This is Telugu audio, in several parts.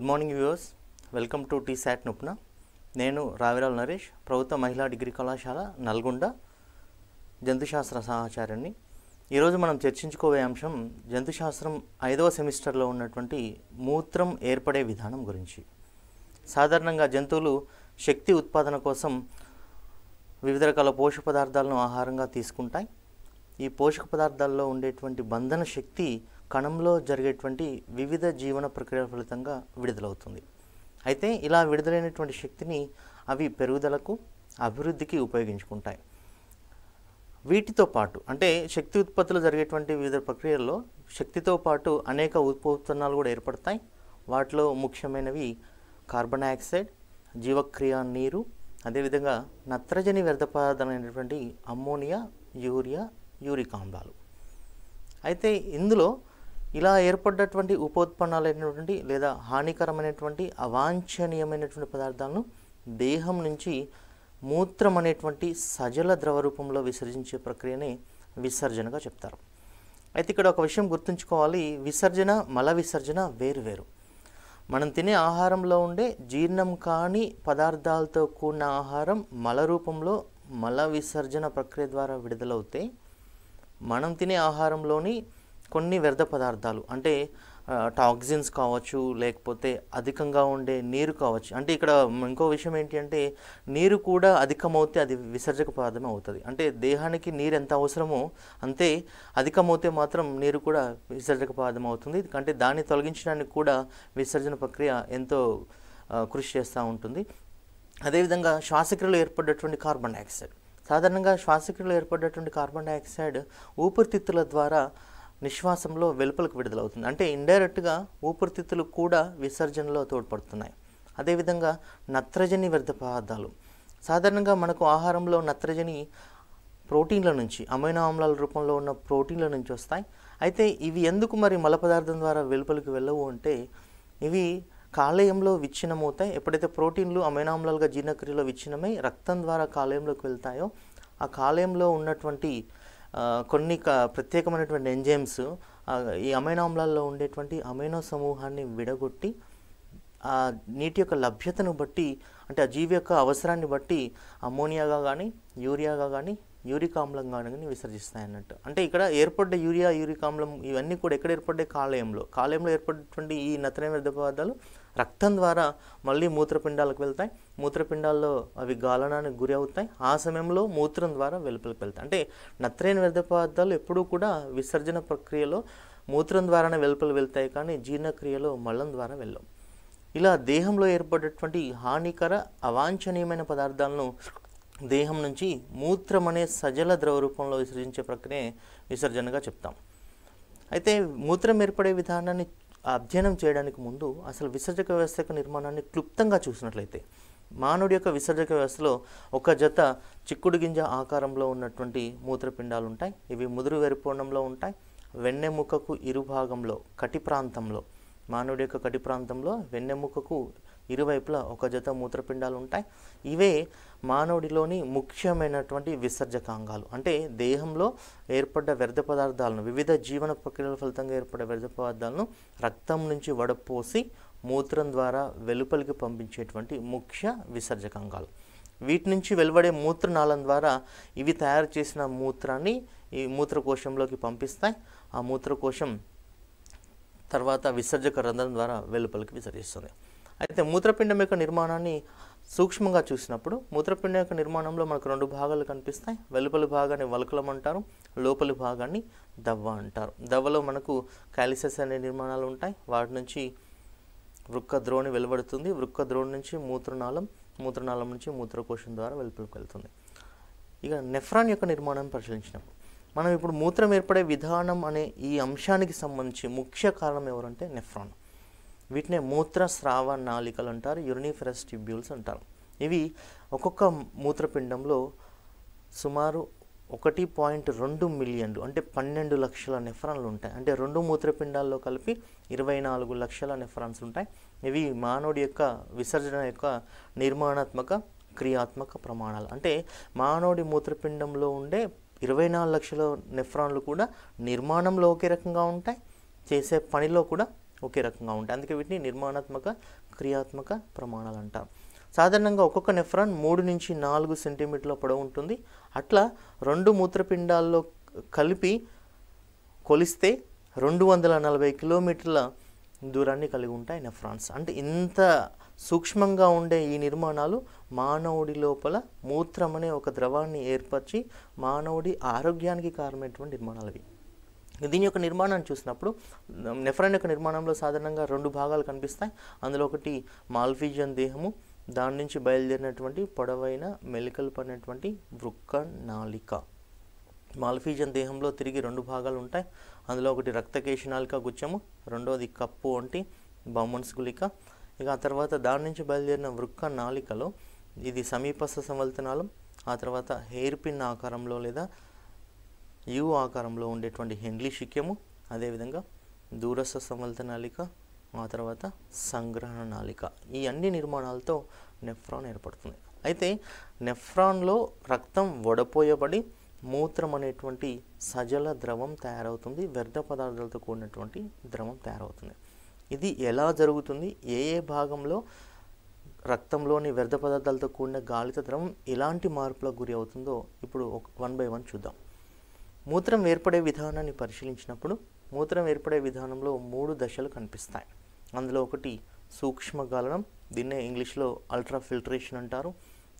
good morning viewers welcome to T SAT నొప్పున నేను రావిరాల్ నరేష్ ప్రభుత్వ మహిళా డిగ్రీ కళాశాల నల్గొండ జంతుశాస్త్ర సహచార్యాన్ని ఈరోజు మనం చర్చించుకోబోయే అంశం జంతుశాస్త్రం ఐదవ సెమిస్టర్లో ఉన్నటువంటి మూత్రం ఏర్పడే విధానం గురించి సాధారణంగా జంతువులు శక్తి ఉత్పాదన కోసం వివిధ రకాల పోషక పదార్థాలను ఆహారంగా తీసుకుంటాయి ఈ పోషక పదార్థాల్లో ఉండేటువంటి బంధన శక్తి కణంలో జరిగేటువంటి వివిధ జీవన ప్రక్రియల ఫలితంగా విడుదలవుతుంది అయితే ఇలా విడుదలైనటువంటి శక్తిని అవి పెరుగుదలకు అభివృద్ధికి ఉపయోగించుకుంటాయి వీటితో పాటు అంటే శక్తి ఉత్పత్తులు జరిగేటువంటి వివిధ ప్రక్రియల్లో శక్తితో పాటు అనేక ఉత్పత్తునాలు కూడా ఏర్పడతాయి వాటిలో ముఖ్యమైనవి కార్బన్ డైఆక్సైడ్ జీవక్రియ నీరు అదేవిధంగా నత్రజని వ్యర్థ పదార్థమైనటువంటి అమ్మోనియా యూరియా యూరిక్ ఆమ్లాలు అయితే ఇందులో ఇలా ఏర్పడ్డటువంటి ఉపోత్పన్నాలైనటువంటి లేదా హానికరమైనటువంటి అవాంఛనీయమైనటువంటి పదార్థాలను దేహం నుంచి మూత్రం అనేటువంటి సజల ద్రవ రూపంలో విసర్జించే ప్రక్రియనే విసర్జనగా చెప్తారు అయితే ఇక్కడ ఒక విషయం గుర్తుంచుకోవాలి విసర్జన మల విసర్జన వేరువేరు మనం తినే ఆహారంలో ఉండే జీర్ణం కాని పదార్థాలతో కూడిన ఆహారం మల రూపంలో మల విసర్జన ప్రక్రియ ద్వారా విడుదలవుతే మనం తినే ఆహారంలోని కొన్ని వ్యర్థ పదార్థాలు అంటే టాక్సిన్స్ కావచ్చు లేకపోతే అధికంగా ఉండే నీరు కావచ్చు అంటే ఇక్కడ ఇంకో విషయం ఏంటి అంటే నీరు కూడా అధికమవుతే అది విసర్జక పదార్థం అవుతుంది అంటే దేహానికి నీరు ఎంత అవసరమో అంతే అధికమవుతే మాత్రం నీరు కూడా విసర్జక పదార్థం అవుతుంది అంటే దాన్ని తొలగించడానికి కూడా విసర్జన ప్రక్రియ ఎంతో కృషి చేస్తూ ఉంటుంది అదేవిధంగా శ్వాసక్రియలో ఏర్పడేటువంటి కార్బన్ డైఆక్సైడ్ సాధారణంగా శ్వాసక్రియలో ఏర్పడేటువంటి కార్బన్ డైఆక్సైడ్ ఊపిరితిత్తుల ద్వారా నిశ్వాసంలో వెలుపలకు విడుదలవుతుంది అంటే ఇండైరెక్ట్గా ఊపిరితిత్తులు కూడా విసర్జనలో తోడ్పడుతున్నాయి అదేవిధంగా నత్రజని వ్యర్థ పదార్థాలు సాధారణంగా మనకు ఆహారంలో నత్రజని ప్రోటీన్ల నుంచి అమైనో ఆమ్లాల రూపంలో ఉన్న ప్రోటీన్ల నుంచి వస్తాయి అయితే ఇవి ఎందుకు మరి మల పదార్థం ద్వారా వెలుపలికి వెళ్ళవు అంటే ఇవి కాలేయంలో విచ్ఛిన్నమవుతాయి ఎప్పుడైతే ప్రోటీన్లు అమైనో ఆమ్లాలుగా జీర్ణక్రియలో విచ్ఛిన్నమై రక్తం ద్వారా కాలేయంలోకి వెళ్తాయో ఆ కాలేయంలో ఉన్నటువంటి కొన్ని ప్రత్యేకమైనటువంటి ఎంజైమ్స్ ఈ అమైనో ఆమ్లాల్లో ఉండేటువంటి అమైనో సమూహాన్ని విడగొట్టి ఆ నీటి యొక్క లభ్యతను బట్టి అంటే ఆ జీవి యొక్క అవసరాన్ని బట్టి అమ్మోనియాగా కానీ యూరియాగా కానీ యూరిక్ ఆమ్లం కానీ విసర్జిస్తాయి అన్నట్టు అంటే ఇక్కడ ఏర్పడ్డ యూరియా యూరిక్ ఆమ్లం ఇవన్నీ కూడా ఎక్కడ ఏర్పడ్డాయి కాలేయంలో కాలేయంలో ఏర్పడేటువంటి ఈ వ్యర్థ పదార్థాలు రక్తం ద్వారా మళ్ళీ మూత్రపిండాలకు వెళ్తాయి మూత్రపిండాల్లో అవి గాలనానికి గురి అవుతాయి ఆ సమయంలో మూత్రం ద్వారా వెలుపలికి వెళ్తాయి అంటే నత్రైన వ్యర్థ పదార్థాలు ఎప్పుడూ కూడా విసర్జన ప్రక్రియలో మూత్రం ద్వారానే వెలుపలు వెళ్తాయి కానీ జీర్ణక్రియలో మలం ద్వారా వెళ్ళవు ఇలా దేహంలో ఏర్పడేటువంటి హానికర అవాంఛనీయమైన పదార్థాలను దేహం నుంచి మూత్రం అనే సజల ద్రవ రూపంలో విసర్జించే ప్రక్రియ విసర్జనగా చెప్తాం అయితే మూత్రం ఏర్పడే విధానాన్ని అధ్యయనం చేయడానికి ముందు అసలు విసర్జక వ్యవస్థ యొక్క నిర్మాణాన్ని క్లుప్తంగా చూసినట్లయితే మానవుడి యొక్క విసర్జక వ్యవస్థలో ఒక జత చిక్కుడు గింజ ఆకారంలో ఉన్నటువంటి మూత్రపిండాలు ఉంటాయి ఇవి ముదురు వెరిపోండంలో ఉంటాయి వెన్నెముకకు ఇరు భాగంలో కటి ప్రాంతంలో మానవుడి యొక్క కటి ప్రాంతంలో వెన్నెముకకు ఇరువైపులా ఒక జత మూత్రపిండాలు ఉంటాయి ఇవే మానవుడిలోని ముఖ్యమైనటువంటి విసర్జకాంగాలు అంటే దేహంలో ఏర్పడ్డ వ్యర్థ పదార్థాలను వివిధ జీవన ప్రక్రియల ఫలితంగా ఏర్పడ్డ వ్యర్థ పదార్థాలను రక్తం నుంచి వడపోసి మూత్రం ద్వారా వెలుపలికి పంపించేటువంటి ముఖ్య విసర్జకాంగాలు వీటి నుంచి వెలువడే మూత్రనాళం ద్వారా ఇవి తయారు చేసిన మూత్రాన్ని ఈ మూత్రకోశంలోకి పంపిస్తాయి ఆ మూత్రకోశం తర్వాత విసర్జక రంధ్రం ద్వారా వెలుపలికి విసర్జిస్తుంది అయితే మూత్రపిండం యొక్క నిర్మాణాన్ని సూక్ష్మంగా చూసినప్పుడు మూత్రపిండం యొక్క నిర్మాణంలో మనకు రెండు భాగాలు కనిపిస్తాయి వెలుపలి భాగాన్ని వలకలం అంటారు లోపలి భాగాన్ని దవ్వ అంటారు దవ్వలో మనకు క్యాలిసెస్ అనే నిర్మాణాలు ఉంటాయి వాటి నుంచి వృక్క ద్రోణి వెలువడుతుంది వృక్క ద్రోణి నుంచి మూత్రనాళం మూత్రనాళం నుంచి మూత్రకోశం ద్వారా వెలుపలికి వెళ్తుంది ఇక నెఫ్రాన్ యొక్క నిర్మాణం పరిశీలించినప్పుడు మనం ఇప్పుడు మూత్రం ఏర్పడే విధానం అనే ఈ అంశానికి సంబంధించి ముఖ్య కారణం ఎవరంటే నెఫ్రాన్ వీటినే మూత్రస్రావ నాళికలు అంటారు యూరినిఫెరస్ ట్యూబ్యూల్స్ అంటారు ఇవి ఒక్కొక్క మూత్రపిండంలో సుమారు ఒకటి పాయింట్ రెండు మిలియన్లు అంటే పన్నెండు లక్షల నెఫ్రాన్లు ఉంటాయి అంటే రెండు మూత్రపిండాల్లో కలిపి ఇరవై నాలుగు లక్షల నెఫ్రాన్స్ ఉంటాయి ఇవి మానవుడి యొక్క విసర్జన యొక్క నిర్మాణాత్మక క్రియాత్మక ప్రమాణాలు అంటే మానవుడి మూత్రపిండంలో ఉండే ఇరవై నాలుగు లక్షల నెఫ్రాన్లు కూడా నిర్మాణంలో ఒకే రకంగా ఉంటాయి చేసే పనిలో కూడా ఒకే రకంగా ఉంటాయి అందుకే వీటిని నిర్మాణాత్మక క్రియాత్మక ప్రమాణాలు అంటాం సాధారణంగా ఒక్కొక్క నెఫ్రాన్ మూడు నుంచి నాలుగు సెంటీమీటర్ల పొడవు ఉంటుంది అట్లా రెండు మూత్రపిండాల్లో కలిపి కొలిస్తే రెండు వందల నలభై కిలోమీటర్ల దూరాన్ని కలిగి ఉంటాయి నెఫ్రాన్స్ అంటే ఇంత సూక్ష్మంగా ఉండే ఈ నిర్మాణాలు మానవుడి లోపల మూత్రం అనే ఒక ద్రవాన్ని ఏర్పరిచి మానవుడి ఆరోగ్యానికి కారణమైనటువంటి నిర్మాణాలు దీని యొక్క నిర్మాణాన్ని చూసినప్పుడు నెఫ్రాన్ యొక్క నిర్మాణంలో సాధారణంగా రెండు భాగాలు కనిపిస్తాయి అందులో ఒకటి మాల్ఫీజియన్ దేహము దాని నుంచి బయలుదేరినటువంటి పొడవైన మెలికలు పడినటువంటి వృక్క నాళిక మాల్ఫిజియన్ దేహంలో తిరిగి రెండు భాగాలు ఉంటాయి అందులో ఒకటి రక్తకేశనాళిక గుచ్చము రెండోది కప్పు వంటి బొమ్మన్స్ గులిక ఇక ఆ తర్వాత దాని నుంచి బయలుదేరిన వృక్క నాళికలో ఇది సమీపస్థ సంవల్తనాలు ఆ తర్వాత హెయిర్ పిన్ ఆకారంలో లేదా యు ఆకారంలో ఉండేటువంటి హెన్లీ శిక్యము అదేవిధంగా దూరస్థ సంవల్తనాళిక ఆ తర్వాత సంగ్రహణ నాళిక ఈ అన్ని నిర్మాణాలతో నెఫ్రాన్ ఏర్పడుతుంది అయితే నెఫ్రాన్లో రక్తం వడపోయబడి మూత్రం అనేటువంటి సజల ద్రవం తయారవుతుంది వ్యర్థ పదార్థాలతో కూడినటువంటి ద్రవం తయారవుతుంది ఇది ఎలా జరుగుతుంది ఏ ఏ భాగంలో రక్తంలోని వ్యర్థ పదార్థాలతో కూడిన గాలిత ద్రవం ఎలాంటి మార్పులకు గురి అవుతుందో ఇప్పుడు వన్ బై వన్ చూద్దాం మూత్రం ఏర్పడే విధానాన్ని పరిశీలించినప్పుడు మూత్రం ఏర్పడే విధానంలో మూడు దశలు కనిపిస్తాయి అందులో ఒకటి సూక్ష్మగాలనం దీన్నే ఇంగ్లీష్లో అల్ట్రా ఫిల్టరేషన్ అంటారు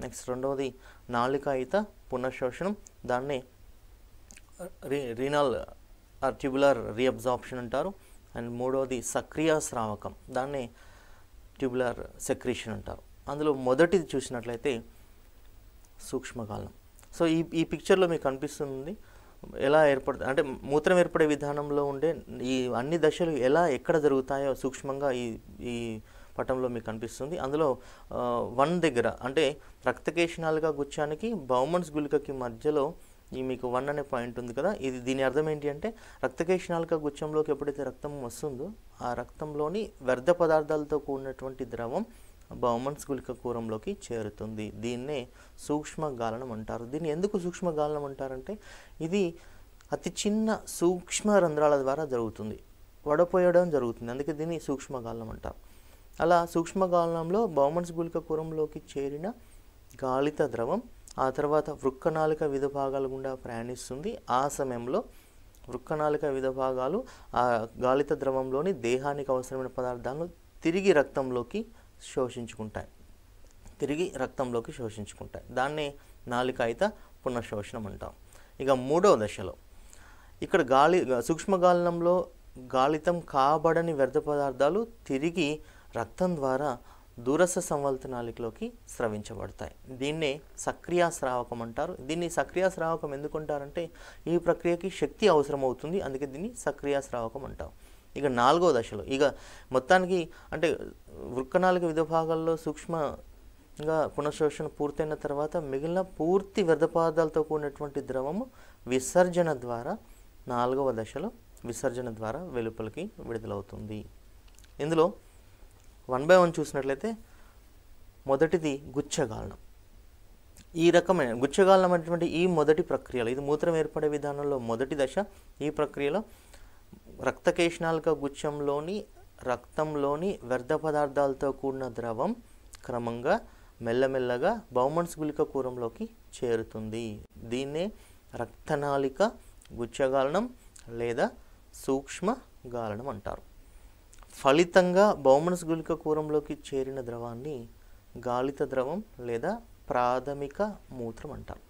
నెక్స్ట్ రెండవది నాలికాయిత పునఃశోషణం దాన్నే రీనల్ ట్యూబులర్ రీఅబ్జార్ప్షన్ అంటారు అండ్ మూడవది సక్రియ స్రావకం దాన్నే ట్యూబులర్ సెక్రీషన్ అంటారు అందులో మొదటిది చూసినట్లయితే సూక్ష్మగాలనం సో ఈ ఈ పిక్చర్లో మీకు కనిపిస్తుంది ఎలా ఏర్పడుతుంది అంటే మూత్రం ఏర్పడే విధానంలో ఉండే ఈ అన్ని దశలు ఎలా ఎక్కడ జరుగుతాయో సూక్ష్మంగా ఈ ఈ పటంలో మీకు కనిపిస్తుంది అందులో వన్ దగ్గర అంటే రక్తకేషణాలుగా గుచ్చానికి బౌమన్స్ గులికకి మధ్యలో ఈ మీకు వన్ అనే పాయింట్ ఉంది కదా ఇది దీని అర్థం ఏంటి అంటే రక్తకేషణాలుగా గుచ్చంలోకి ఎప్పుడైతే రక్తం వస్తుందో ఆ రక్తంలోని వ్యర్థ పదార్థాలతో కూడినటువంటి ద్రవం గుళిక కూరంలోకి చేరుతుంది దీన్నే సూక్ష్మ గాలనం అంటారు దీన్ని ఎందుకు సూక్ష్మ గాలనం అంటారంటే ఇది అతి చిన్న సూక్ష్మ రంధ్రాల ద్వారా జరుగుతుంది వడపోయడం జరుగుతుంది అందుకే దీన్ని సూక్ష్మ గాలనం అంటారు అలా సూక్ష్మ గాలనంలో బహుమన్స్ గుళిక కూరంలోకి చేరిన గాలిత ద్రవం ఆ తర్వాత వృక్కనాళిక భాగాలు గుండా ప్రయాణిస్తుంది ఆ సమయంలో వృక్కనాళిక భాగాలు ఆ గాలిత ద్రవంలోని దేహానికి అవసరమైన పదార్థాలను తిరిగి రక్తంలోకి శోషించుకుంటాయి తిరిగి రక్తంలోకి శోషించుకుంటాయి దాన్ని నాలుక అయితే పునఃశోషణం అంటాం ఇక మూడవ దశలో ఇక్కడ గాలి సూక్ష్మగాలనంలో గాలితం కాబడని వ్యర్థ పదార్థాలు తిరిగి రక్తం ద్వారా దూరస్థ సంవల్త నాలికలోకి స్రవించబడతాయి దీన్నే సక్రియ స్రావకం అంటారు దీన్ని సక్రియ స్రావకం ఎందుకుంటారంటే ఈ ప్రక్రియకి శక్తి అవసరమవుతుంది అందుకే దీన్ని సక్రియ స్రావకం అంటాం ఇక నాలుగో దశలో ఇక మొత్తానికి అంటే వృక్కనాలుగు భాగాల్లో సూక్ష్మంగా పునఃశోషణ పూర్తయిన తర్వాత మిగిలిన పూర్తి వ్యర్థపదార్థాలతో కూడినటువంటి ద్రవము విసర్జన ద్వారా నాలుగవ దశలో విసర్జన ద్వారా వెలుపలికి విడుదలవుతుంది ఇందులో వన్ బై వన్ చూసినట్లయితే మొదటిది గుచ్చగాలనం ఈ రకమైన గుచ్చగాలనం అనేటువంటి ఈ మొదటి ప్రక్రియలో ఇది మూత్రం ఏర్పడే విధానంలో మొదటి దశ ఈ ప్రక్రియలో రక్తకేశనాళిక గుచ్చంలోని రక్తంలోని వ్యర్థ పదార్థాలతో కూడిన ద్రవం క్రమంగా మెల్లమెల్లగా బౌమన్స్ గుళిక కూరంలోకి చేరుతుంది దీన్నే రక్తనాళిక గుచ్చగాలనం లేదా సూక్ష్మ గాలనం అంటారు ఫలితంగా బౌమన్స్ గుళిక కూరంలోకి చేరిన ద్రవాన్ని గాలిత ద్రవం లేదా ప్రాథమిక మూత్రం అంటారు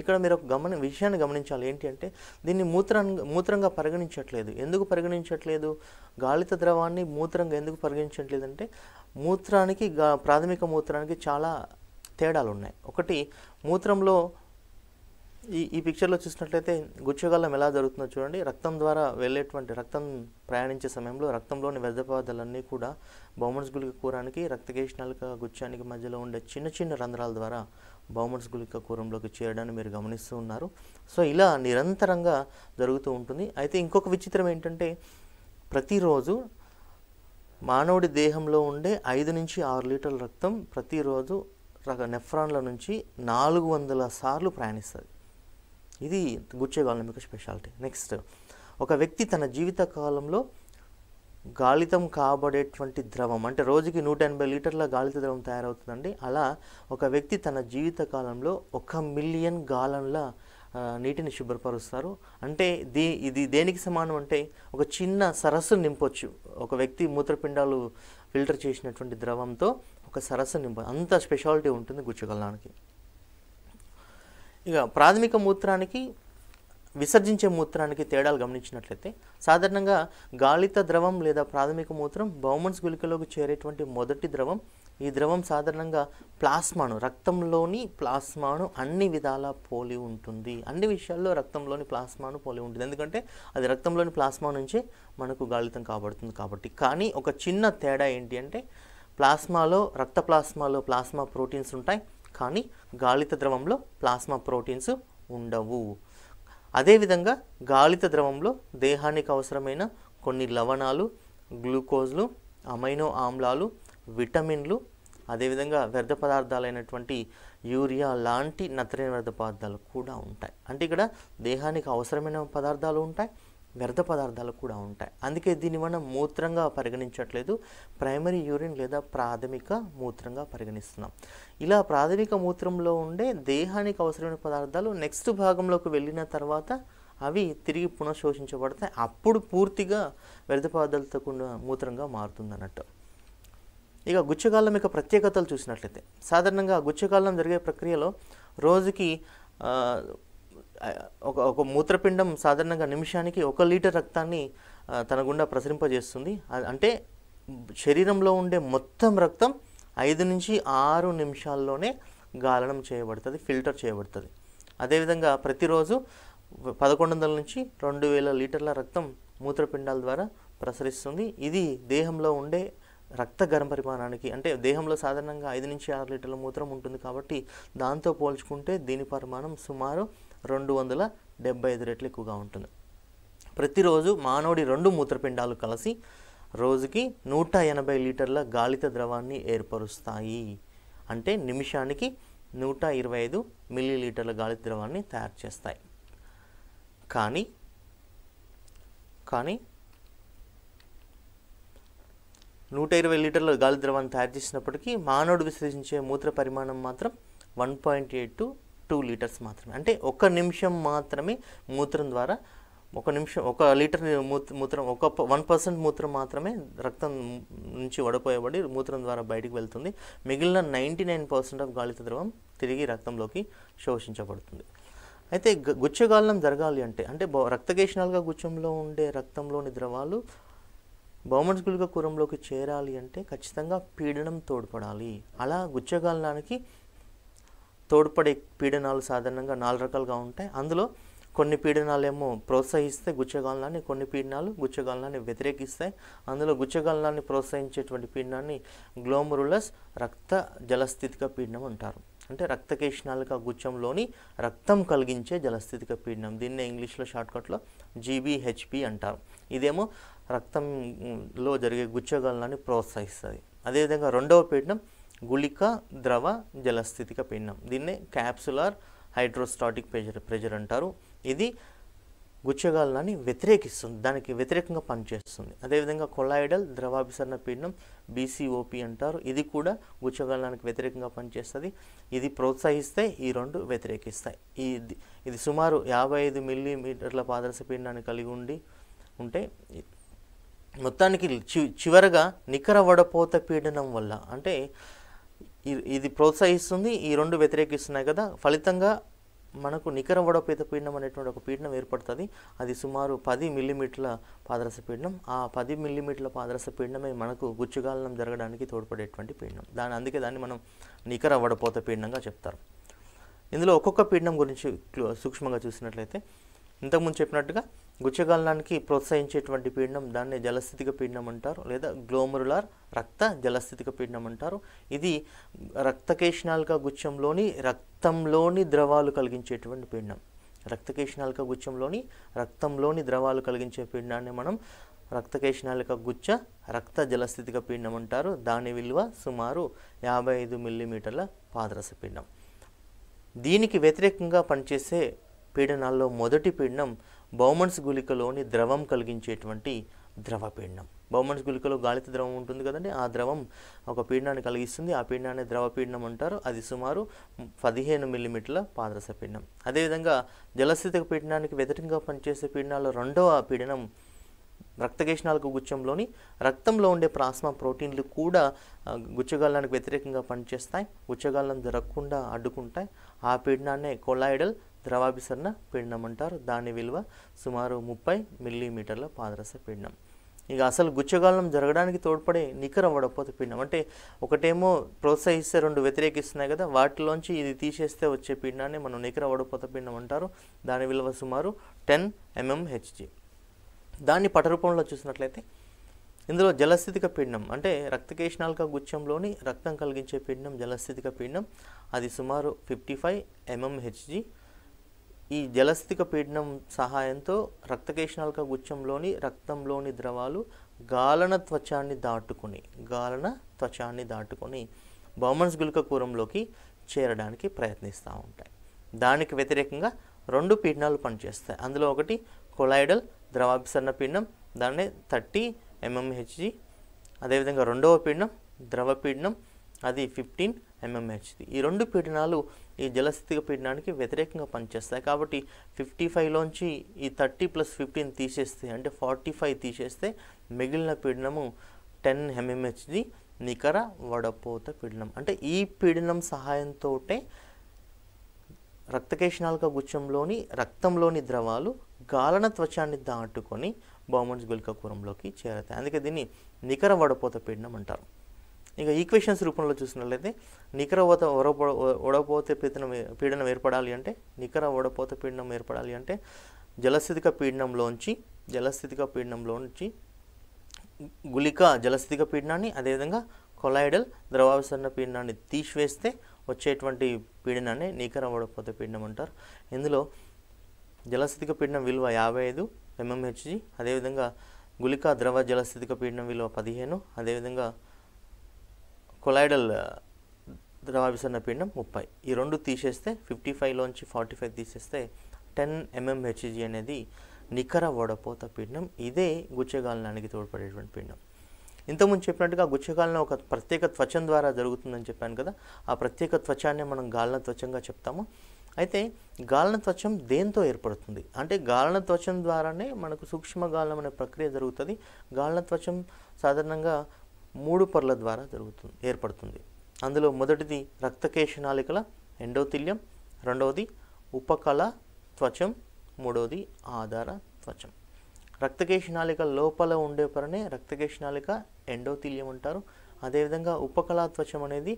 ఇక్కడ మీరు ఒక గమని విషయాన్ని గమనించాలి ఏంటి అంటే దీన్ని మూత్రంగా మూత్రంగా పరిగణించట్లేదు ఎందుకు పరిగణించట్లేదు గాలిత ద్రవాన్ని మూత్రంగా ఎందుకు పరిగణించట్లేదు అంటే మూత్రానికి ప్రాథమిక మూత్రానికి చాలా తేడాలు ఉన్నాయి ఒకటి మూత్రంలో ఈ ఈ పిక్చర్లో చూసినట్లయితే గుచ్చగల్లం ఎలా జరుగుతుందో చూడండి రక్తం ద్వారా వెళ్ళేటువంటి రక్తం ప్రయాణించే సమయంలో రక్తంలోని వ్యర్థ పదార్థాలన్నీ కూడా బౌమన్స్ గుళిక కూరానికి రక్తకేశనాలిక గుచ్చానికి మధ్యలో ఉండే చిన్న చిన్న రంధ్రాల ద్వారా గుళిక కూరంలోకి చేరడాన్ని మీరు గమనిస్తూ ఉన్నారు సో ఇలా నిరంతరంగా జరుగుతూ ఉంటుంది అయితే ఇంకొక విచిత్రం ఏంటంటే ప్రతిరోజు మానవుడి దేహంలో ఉండే ఐదు నుంచి ఆరు లీటర్ల రక్తం ప్రతిరోజు రక నెఫ్రాన్ల నుంచి నాలుగు వందల సార్లు ప్రయాణిస్తుంది ఇది మీకు స్పెషాలిటీ నెక్స్ట్ ఒక వ్యక్తి తన జీవిత కాలంలో గాలితం కాబడేటువంటి ద్రవం అంటే రోజుకి నూట ఎనభై లీటర్ల గాలిత ద్రవం తయారవుతుందండి అలా ఒక వ్యక్తి తన జీవిత కాలంలో ఒక మిలియన్ గాలన్ల నీటిని శుభ్రపరుస్తారు అంటే దీ ఇది దేనికి సమానం అంటే ఒక చిన్న సరస్సు నింపొచ్చు ఒక వ్యక్తి మూత్రపిండాలు ఫిల్టర్ చేసినటువంటి ద్రవంతో ఒక సరస్సు నింప అంత స్పెషాలిటీ ఉంటుంది గుచ్చగల్లానికి ఇక ప్రాథమిక మూత్రానికి విసర్జించే మూత్రానికి తేడాలు గమనించినట్లయితే సాధారణంగా గాలిత ద్రవం లేదా ప్రాథమిక మూత్రం బౌమన్స్ గుళికలోకి చేరేటువంటి మొదటి ద్రవం ఈ ద్రవం సాధారణంగా ప్లాస్మాను రక్తంలోని ప్లాస్మాను అన్ని విధాలా పోలి ఉంటుంది అన్ని విషయాల్లో రక్తంలోని ప్లాస్మాను పోలి ఉంటుంది ఎందుకంటే అది రక్తంలోని ప్లాస్మా నుంచి మనకు గాలితం కాబడుతుంది కాబట్టి కానీ ఒక చిన్న తేడా ఏంటి అంటే ప్లాస్మాలో రక్త ప్లాస్మాలో ప్లాస్మా ప్రోటీన్స్ ఉంటాయి కానీ గాలిత ద్రవంలో ప్లాస్మా ప్రోటీన్స్ ఉండవు అదేవిధంగా గాలిత ద్రవంలో దేహానికి అవసరమైన కొన్ని లవణాలు గ్లూకోజ్లు అమైనో ఆమ్లాలు విటమిన్లు అదేవిధంగా వ్యర్థ పదార్థాలైనటువంటి యూరియా లాంటి నత్రజని వ్యర్థ పదార్థాలు కూడా ఉంటాయి అంటే ఇక్కడ దేహానికి అవసరమైన పదార్థాలు ఉంటాయి వ్యర్థ పదార్థాలు కూడా ఉంటాయి అందుకే దీన్ని మనం మూత్రంగా పరిగణించట్లేదు ప్రైమరీ యూరిన్ లేదా ప్రాథమిక మూత్రంగా పరిగణిస్తున్నాం ఇలా ప్రాథమిక మూత్రంలో ఉండే దేహానికి అవసరమైన పదార్థాలు నెక్స్ట్ భాగంలోకి వెళ్ళిన తర్వాత అవి తిరిగి పునఃశోషించబడతాయి అప్పుడు పూర్తిగా వ్యర్థ పదార్థాలతో కూడిన మూత్రంగా మారుతుంది అన్నట్టు ఇక గుచ్చకాలం యొక్క ప్రత్యేకతలు చూసినట్లయితే సాధారణంగా గుచ్చకాలం జరిగే ప్రక్రియలో రోజుకి ఒక ఒక మూత్రపిండం సాధారణంగా నిమిషానికి ఒక లీటర్ రక్తాన్ని తన గుండా ప్రసరింపజేస్తుంది అంటే శరీరంలో ఉండే మొత్తం రక్తం ఐదు నుంచి ఆరు నిమిషాల్లోనే గాలనం చేయబడుతుంది ఫిల్టర్ చేయబడుతుంది అదేవిధంగా ప్రతిరోజు పదకొండు వందల నుంచి రెండు వేల లీటర్ల రక్తం మూత్రపిండాల ద్వారా ప్రసరిస్తుంది ఇది దేహంలో ఉండే రక్త గరం పరిమాణానికి అంటే దేహంలో సాధారణంగా ఐదు నుంచి ఆరు లీటర్ల మూత్రం ఉంటుంది కాబట్టి దాంతో పోల్చుకుంటే దీని పరిమాణం సుమారు రెండు వందల డెబ్బై ఐదు రెట్లు ఎక్కువగా ఉంటుంది ప్రతిరోజు మానవుడి రెండు మూత్రపిండాలు కలిసి రోజుకి నూట ఎనభై లీటర్ల గాలిత ద్రవాన్ని ఏర్పరుస్తాయి అంటే నిమిషానికి నూట ఇరవై ఐదు మిల్లీలీటర్ల గాలి ద్రవాన్ని తయారు చేస్తాయి కానీ కానీ నూట ఇరవై లీటర్ల గాలి ద్రవాన్ని తయారు చేసినప్పటికీ మానవుడు విశ్లేషించే మూత్ర పరిమాణం మాత్రం one point eight to two litres మాత్రమే అంటే ఒక్క నిమిషం మాత్రమే మూత్రం ద్వారా ఒక నిమిషం ఒక లీటర్ మూత్రం ఒక వన్ పర్సెంట్ మూత్రం మాత్రమే రక్తం నుంచి వడపోయబడి మూత్రం ద్వారా బయటకు వెళ్తుంది మిగిలిన నైంటీ నైన్ పర్సెంట్ ఆఫ్ గాలిత ద్రవం తిరిగి రక్తంలోకి శోషించబడుతుంది అయితే గుచ్చగాలనం జరగాలి అంటే అంటే రక్తకేషణాలుగా గుచ్చంలో ఉండే రక్తంలోని ద్రవాలు బహుమన్స్ గుళిక కూరంలోకి చేరాలి అంటే ఖచ్చితంగా పీడనం తోడ్పడాలి అలా గుచ్చగాలనానికి తోడ్పడే పీడనాలు సాధారణంగా నాలుగు రకాలుగా ఉంటాయి అందులో కొన్ని పీడనాలేమో ప్రోత్సహిస్తే గుచ్చగలనాన్ని కొన్ని పీడనాలు గుచ్చగలనాన్ని వ్యతిరేకిస్తాయి అందులో గుచ్చగలనాన్ని ప్రోత్సహించేటువంటి పీడనాన్ని గ్లోమరులస్ రక్త జలస్థితిక పీడనం అంటారు అంటే రక్తకేశనాలిక గుచ్చంలోని రక్తం కలిగించే జలస్థితిక పీడనం దీన్నే ఇంగ్లీష్లో షార్ట్కట్లో జీబీహెచ్పి అంటారు ఇదేమో రక్తంలో జరిగే గుచ్చగలనాన్ని ప్రోత్సహిస్తుంది అదేవిధంగా రెండవ పీడనం గుళిక ద్రవ జలస్థితిక పీడనం దీన్నే క్యాప్సులార్ హైడ్రోస్టాటిక్ ప్రెజర్ ప్రెజర్ అంటారు ఇది గుచ్చగాలని వ్యతిరేకిస్తుంది దానికి వ్యతిరేకంగా పనిచేస్తుంది అదేవిధంగా కొలాయిడల్ ద్రవాభిసరణ పీడనం బీసీఓపి అంటారు ఇది కూడా గుచ్చగాలనానికి వ్యతిరేకంగా పనిచేస్తుంది ఇది ప్రోత్సహిస్తే ఈ రెండు వ్యతిరేకిస్తాయి ఇది ఇది సుమారు యాభై ఐదు మిల్లీమీటర్ల పాదరస పీడనాన్ని కలిగి ఉండి ఉంటే మొత్తానికి చివరగా నికర వడపోత పీడనం వల్ల అంటే ఇది ప్రోత్సహిస్తుంది ఈ రెండు వ్యతిరేకిస్తున్నాయి కదా ఫలితంగా మనకు నికర వడపేత పీడనం అనేటువంటి ఒక పీడనం ఏర్పడుతుంది అది సుమారు పది మిల్లీమీటర్ల పాదరస పీడనం ఆ పది మిల్లీమీటర్ల పాదరస పీడనమే మనకు గుచ్చుగాలనం జరగడానికి తోడ్పడేటువంటి పీడనం దాని అందుకే దాన్ని మనం నికర వడపోత పీడనంగా చెప్తారు ఇందులో ఒక్కొక్క పీడనం గురించి సూక్ష్మంగా చూసినట్లయితే ఇంతకుముందు చెప్పినట్టుగా గుచ్చగలనానికి ప్రోత్సహించేటువంటి పీడనం దాన్ని జలస్థితిక పీడనం అంటారు లేదా గ్లోమరులార్ రక్త జలస్థితిక పీడనం అంటారు ఇది రక్తకేషణాలక గుచ్చంలోని రక్తంలోని ద్రవాలు కలిగించేటువంటి పీడనం రక్తకేషణాలక గుచ్చంలోని రక్తంలోని ద్రవాలు కలిగించే పీడనాన్ని మనం రక్తకేషణాలక గుచ్చ రక్త జలస్థితిక పీడనం అంటారు దాని విలువ సుమారు యాభై ఐదు మిల్లీమీటర్ల పాదరస పీడనం దీనికి వ్యతిరేకంగా పనిచేసే పీడనాల్లో మొదటి పీడనం బౌమన్స్ గుళికలోని ద్రవం కలిగించేటువంటి ద్రవ పీడనం బౌమన్స్ గుళికలో గాలిత ద్రవం ఉంటుంది కదండి ఆ ద్రవం ఒక పీడనాన్ని కలిగిస్తుంది ఆ పీండాన్ని ద్రవ పీడనం అంటారు అది సుమారు పదిహేను మిల్లీమీటర్ల పాదరస పీండం అదేవిధంగా జలస్థితిక పీడనానికి వ్యతిరేకంగా పనిచేసే పీడనాల్లో రెండవ పీడనం రక్తకేషణాలకు గుచ్చంలోని రక్తంలో ఉండే ప్లాస్మా ప్రోటీన్లు కూడా గుచ్చగాలానికి వ్యతిరేకంగా పనిచేస్తాయి గుచ్చగాలం జరగకుండా అడ్డుకుంటాయి ఆ పీడనాన్నే కొలాయిడల్ ద్రవాభిసరణ పిండం అంటారు దాని విలువ సుమారు ముప్పై మిల్లీమీటర్ల పాదరస పిండం ఇక అసలు గుచ్చగాలం జరగడానికి తోడ్పడే నికర వడపోత పిండం అంటే ఒకటేమో ప్రోత్సహిస్తే రెండు వ్యతిరేకిస్తున్నాయి కదా వాటిలోంచి ఇది తీసేస్తే వచ్చే పిండాన్ని మనం నికర వడపోత పిండం అంటారు దాని విలువ సుమారు టెన్ ఎంఎంహెచ్జి దాన్ని పటరూపంలో చూసినట్లయితే ఇందులో జలస్థితిక పిండం అంటే రక్తకేశనాల్క గుచ్చంలోని రక్తం కలిగించే పిండం జలస్థితిక పిండం అది సుమారు ఫిఫ్టీ ఫైవ్ ఎంఎంహెచ్జి ఈ జలస్థిక పీడనం సహాయంతో రక్తకేశనాళిక గుచ్చంలోని రక్తంలోని ద్రవాలు గాలన త్వచాన్ని దాటుకుని గాలన త్వచాన్ని దాటుకొని బౌమన్స్ గులిక కూరంలోకి చేరడానికి ప్రయత్నిస్తూ ఉంటాయి దానికి వ్యతిరేకంగా రెండు పీడనాలు పనిచేస్తాయి అందులో ఒకటి కొలైడల్ ద్రవాభిసరణ పీడనం దాన్ని థర్టీ ఎంఎంహెచ్జి అదేవిధంగా రెండవ పీడనం ద్రవ పీడనం అది ఫిఫ్టీన్ ఎంఎంహెచ్జి ఈ రెండు పీడనాలు ఈ జలస్థితిక పీడనానికి వ్యతిరేకంగా పనిచేస్తాయి కాబట్టి ఫిఫ్టీ ఫైవ్లోంచి ఈ థర్టీ ప్లస్ ఫిఫ్టీన్ తీసేస్తే అంటే ఫార్టీ ఫైవ్ తీసేస్తే మిగిలిన పీడనము టెన్ ఎంఎంహెచ్ది నికర వడపోత పీడనం అంటే ఈ పీడనం సహాయంతో రక్తకేశనాలక గుచ్చంలోని రక్తంలోని ద్రవాలు గాలన త్వచాన్ని దాటుకొని బౌమండ్స్ గుల్కపురంలోకి చేరతాయి అందుకే దీన్ని నికర వడపోత పీడనం అంటారు ఇక ఈక్వేషన్స్ రూపంలో చూసినట్లయితే నికర ఓత ఒడపో ఒడపోత పీడనం పీడనం ఏర్పడాలి అంటే నికర ఓడపోత పీడనం ఏర్పడాలి అంటే జలస్థితిక పీడనంలోంచి జలస్థితిక పీడనంలోంచి గుళిక జలస్థితిక పీడనాన్ని అదేవిధంగా కొలాయిడల్ ద్రవావిసరణ పీడనాన్ని తీసివేస్తే వచ్చేటువంటి పీడనాన్ని నికర ఓడపోత పీడనం అంటారు ఇందులో జలస్థితిక పీడనం విలువ యాభై ఐదు ఎంఎంహెచ్జి అదేవిధంగా గుళిక ద్రవ జలస్థితిక పీడనం విలువ పదిహేను అదేవిధంగా కొలైడల్ ద్రవాభిసరణ పిండం ముప్పై ఈ రెండు తీసేస్తే ఫిఫ్టీ ఫైవ్లోంచి ఫార్టీ ఫైవ్ తీసేస్తే టెన్ హెచ్జీ అనేది నికర వడపోత పిండం ఇదే గుచ్చగాలనానికి తోడ్పడేటువంటి పిండం ఇంతకుముందు చెప్పినట్టుగా గుచ్చగాలన ఒక ప్రత్యేక త్వచం ద్వారా జరుగుతుందని చెప్పాను కదా ఆ ప్రత్యేక త్వచాన్ని మనం గాలన త్వచంగా చెప్తాము అయితే గాలన త్వచం దేంతో ఏర్పడుతుంది అంటే గాలన త్వచం ద్వారానే మనకు సూక్ష్మ అనే ప్రక్రియ జరుగుతుంది గాలన త్వచం సాధారణంగా మూడు పొరల ద్వారా జరుగుతుంది ఏర్పడుతుంది అందులో మొదటిది రక్తకేశనాళికల ఎండోతిల్యం రెండవది ఉపకళ త్వచం మూడవది ఆధార త్వచం రక్తకేశనాళిక లోపల ఉండే పొరనే రక్తకేశనాళిక ఎండోతిల్యం అంటారు అదేవిధంగా ఉపకళ త్వచం అనేది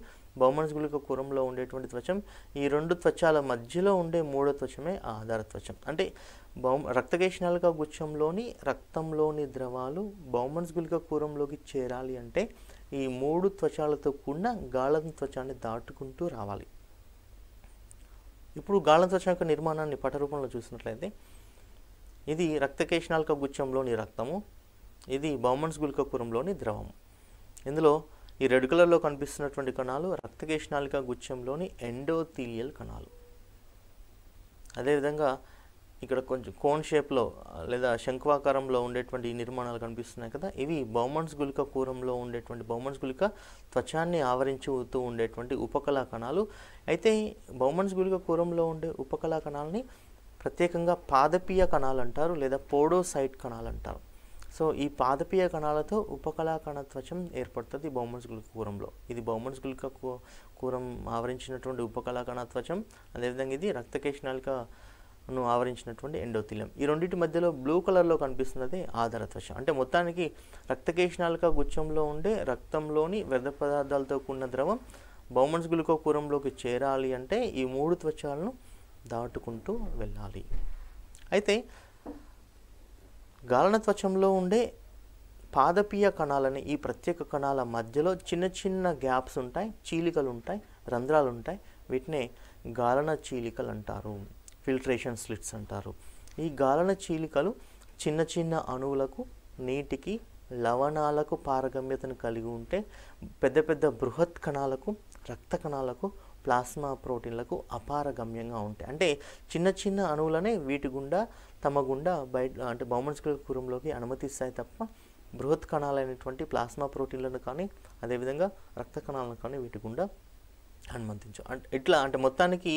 గుళిక కూరంలో ఉండేటువంటి త్వచం ఈ రెండు త్వచాల మధ్యలో ఉండే మూడో త్వచమే ఆధార త్వచం అంటే బహు రక్తకేషణాలక గుచ్చంలోని రక్తంలోని ద్రవాలు గుళిక కూరంలోకి చేరాలి అంటే ఈ మూడు త్వచాలతో కూడిన గాళం త్వచాన్ని దాటుకుంటూ రావాలి ఇప్పుడు గాళం త్వచం యొక్క నిర్మాణాన్ని పటరూపంలో చూసినట్లయితే ఇది రక్తకేశనాలక గుచ్చంలోని రక్తము ఇది బౌమన్స్ గుల్కపురంలోని ద్రవము ఇందులో ఈ రెడ్ కలర్లో కనిపిస్తున్నటువంటి కణాలు రక్తకేశనాళిక గుచ్చంలోని ఎండోథీలియల్ కణాలు అదేవిధంగా ఇక్కడ కొంచెం కోన్ షేప్లో లేదా శంకువాకారంలో ఉండేటువంటి నిర్మాణాలు కనిపిస్తున్నాయి కదా ఇవి బౌమన్స్ గులిక కూరంలో ఉండేటువంటి బౌమన్స్ గులిక త్వచాన్ని ఆవరించుతూ ఉండేటువంటి ఉపకళా కణాలు అయితే బౌమన్స్ గులిక కూరంలో ఉండే ఉపకళా కణాలని ప్రత్యేకంగా పాదపీయ కణాలు అంటారు లేదా పోడోసైట్ కణాలు అంటారు సో ఈ పాదపీయ కణాలతో ఉపకళా కణ త్వచం ఏర్పడుతుంది బహుమన్స్ గుల్క కూరంలో ఇది బహుమన్స్ గుల్క కూరం ఆవరించినటువంటి ఉపకళా కణ త్వచం అదేవిధంగా ఇది రక్తకేశనాళిక ఆవరించినటువంటి ఎండోతిలియం ఈ రెండింటి మధ్యలో బ్లూ కలర్లో కనిపిస్తున్నది ఆధార త్వచం అంటే మొత్తానికి రక్తకేశనాళిక గుచ్చంలో ఉండే రక్తంలోని వ్యర్థ పదార్థాలతో కూడిన ద్రవం బౌమన్స్ కూరంలోకి చేరాలి అంటే ఈ మూడు త్వచాలను దాటుకుంటూ వెళ్ళాలి అయితే గాలన త్వచంలో ఉండే పాదపీయ కణాలని ఈ ప్రత్యేక కణాల మధ్యలో చిన్న చిన్న గ్యాప్స్ ఉంటాయి చీలికలు ఉంటాయి రంధ్రాలు ఉంటాయి వీటినే గాలన చీలికలు అంటారు ఫిల్ట్రేషన్ స్లిట్స్ అంటారు ఈ గాలన చీలికలు చిన్న చిన్న అణువులకు నీటికి లవణాలకు పారగమ్యతను కలిగి ఉంటే పెద్ద పెద్ద బృహత్ కణాలకు రక్త కణాలకు ప్లాస్మా ప్రోటీన్లకు అపారగమ్యంగా ఉంటాయి అంటే చిన్న చిన్న అణువులనే వీటి గుండా తమ గుండా బయట అంటే కూరంలోకి అనుమతిస్తాయి తప్ప బృహత్ కణాలైనటువంటి ప్లాస్మా ప్రోటీన్లను కానీ అదేవిధంగా రక్త కణాలను కానీ వీటి గుండా అనుమతించు అంటే ఇట్లా అంటే మొత్తానికి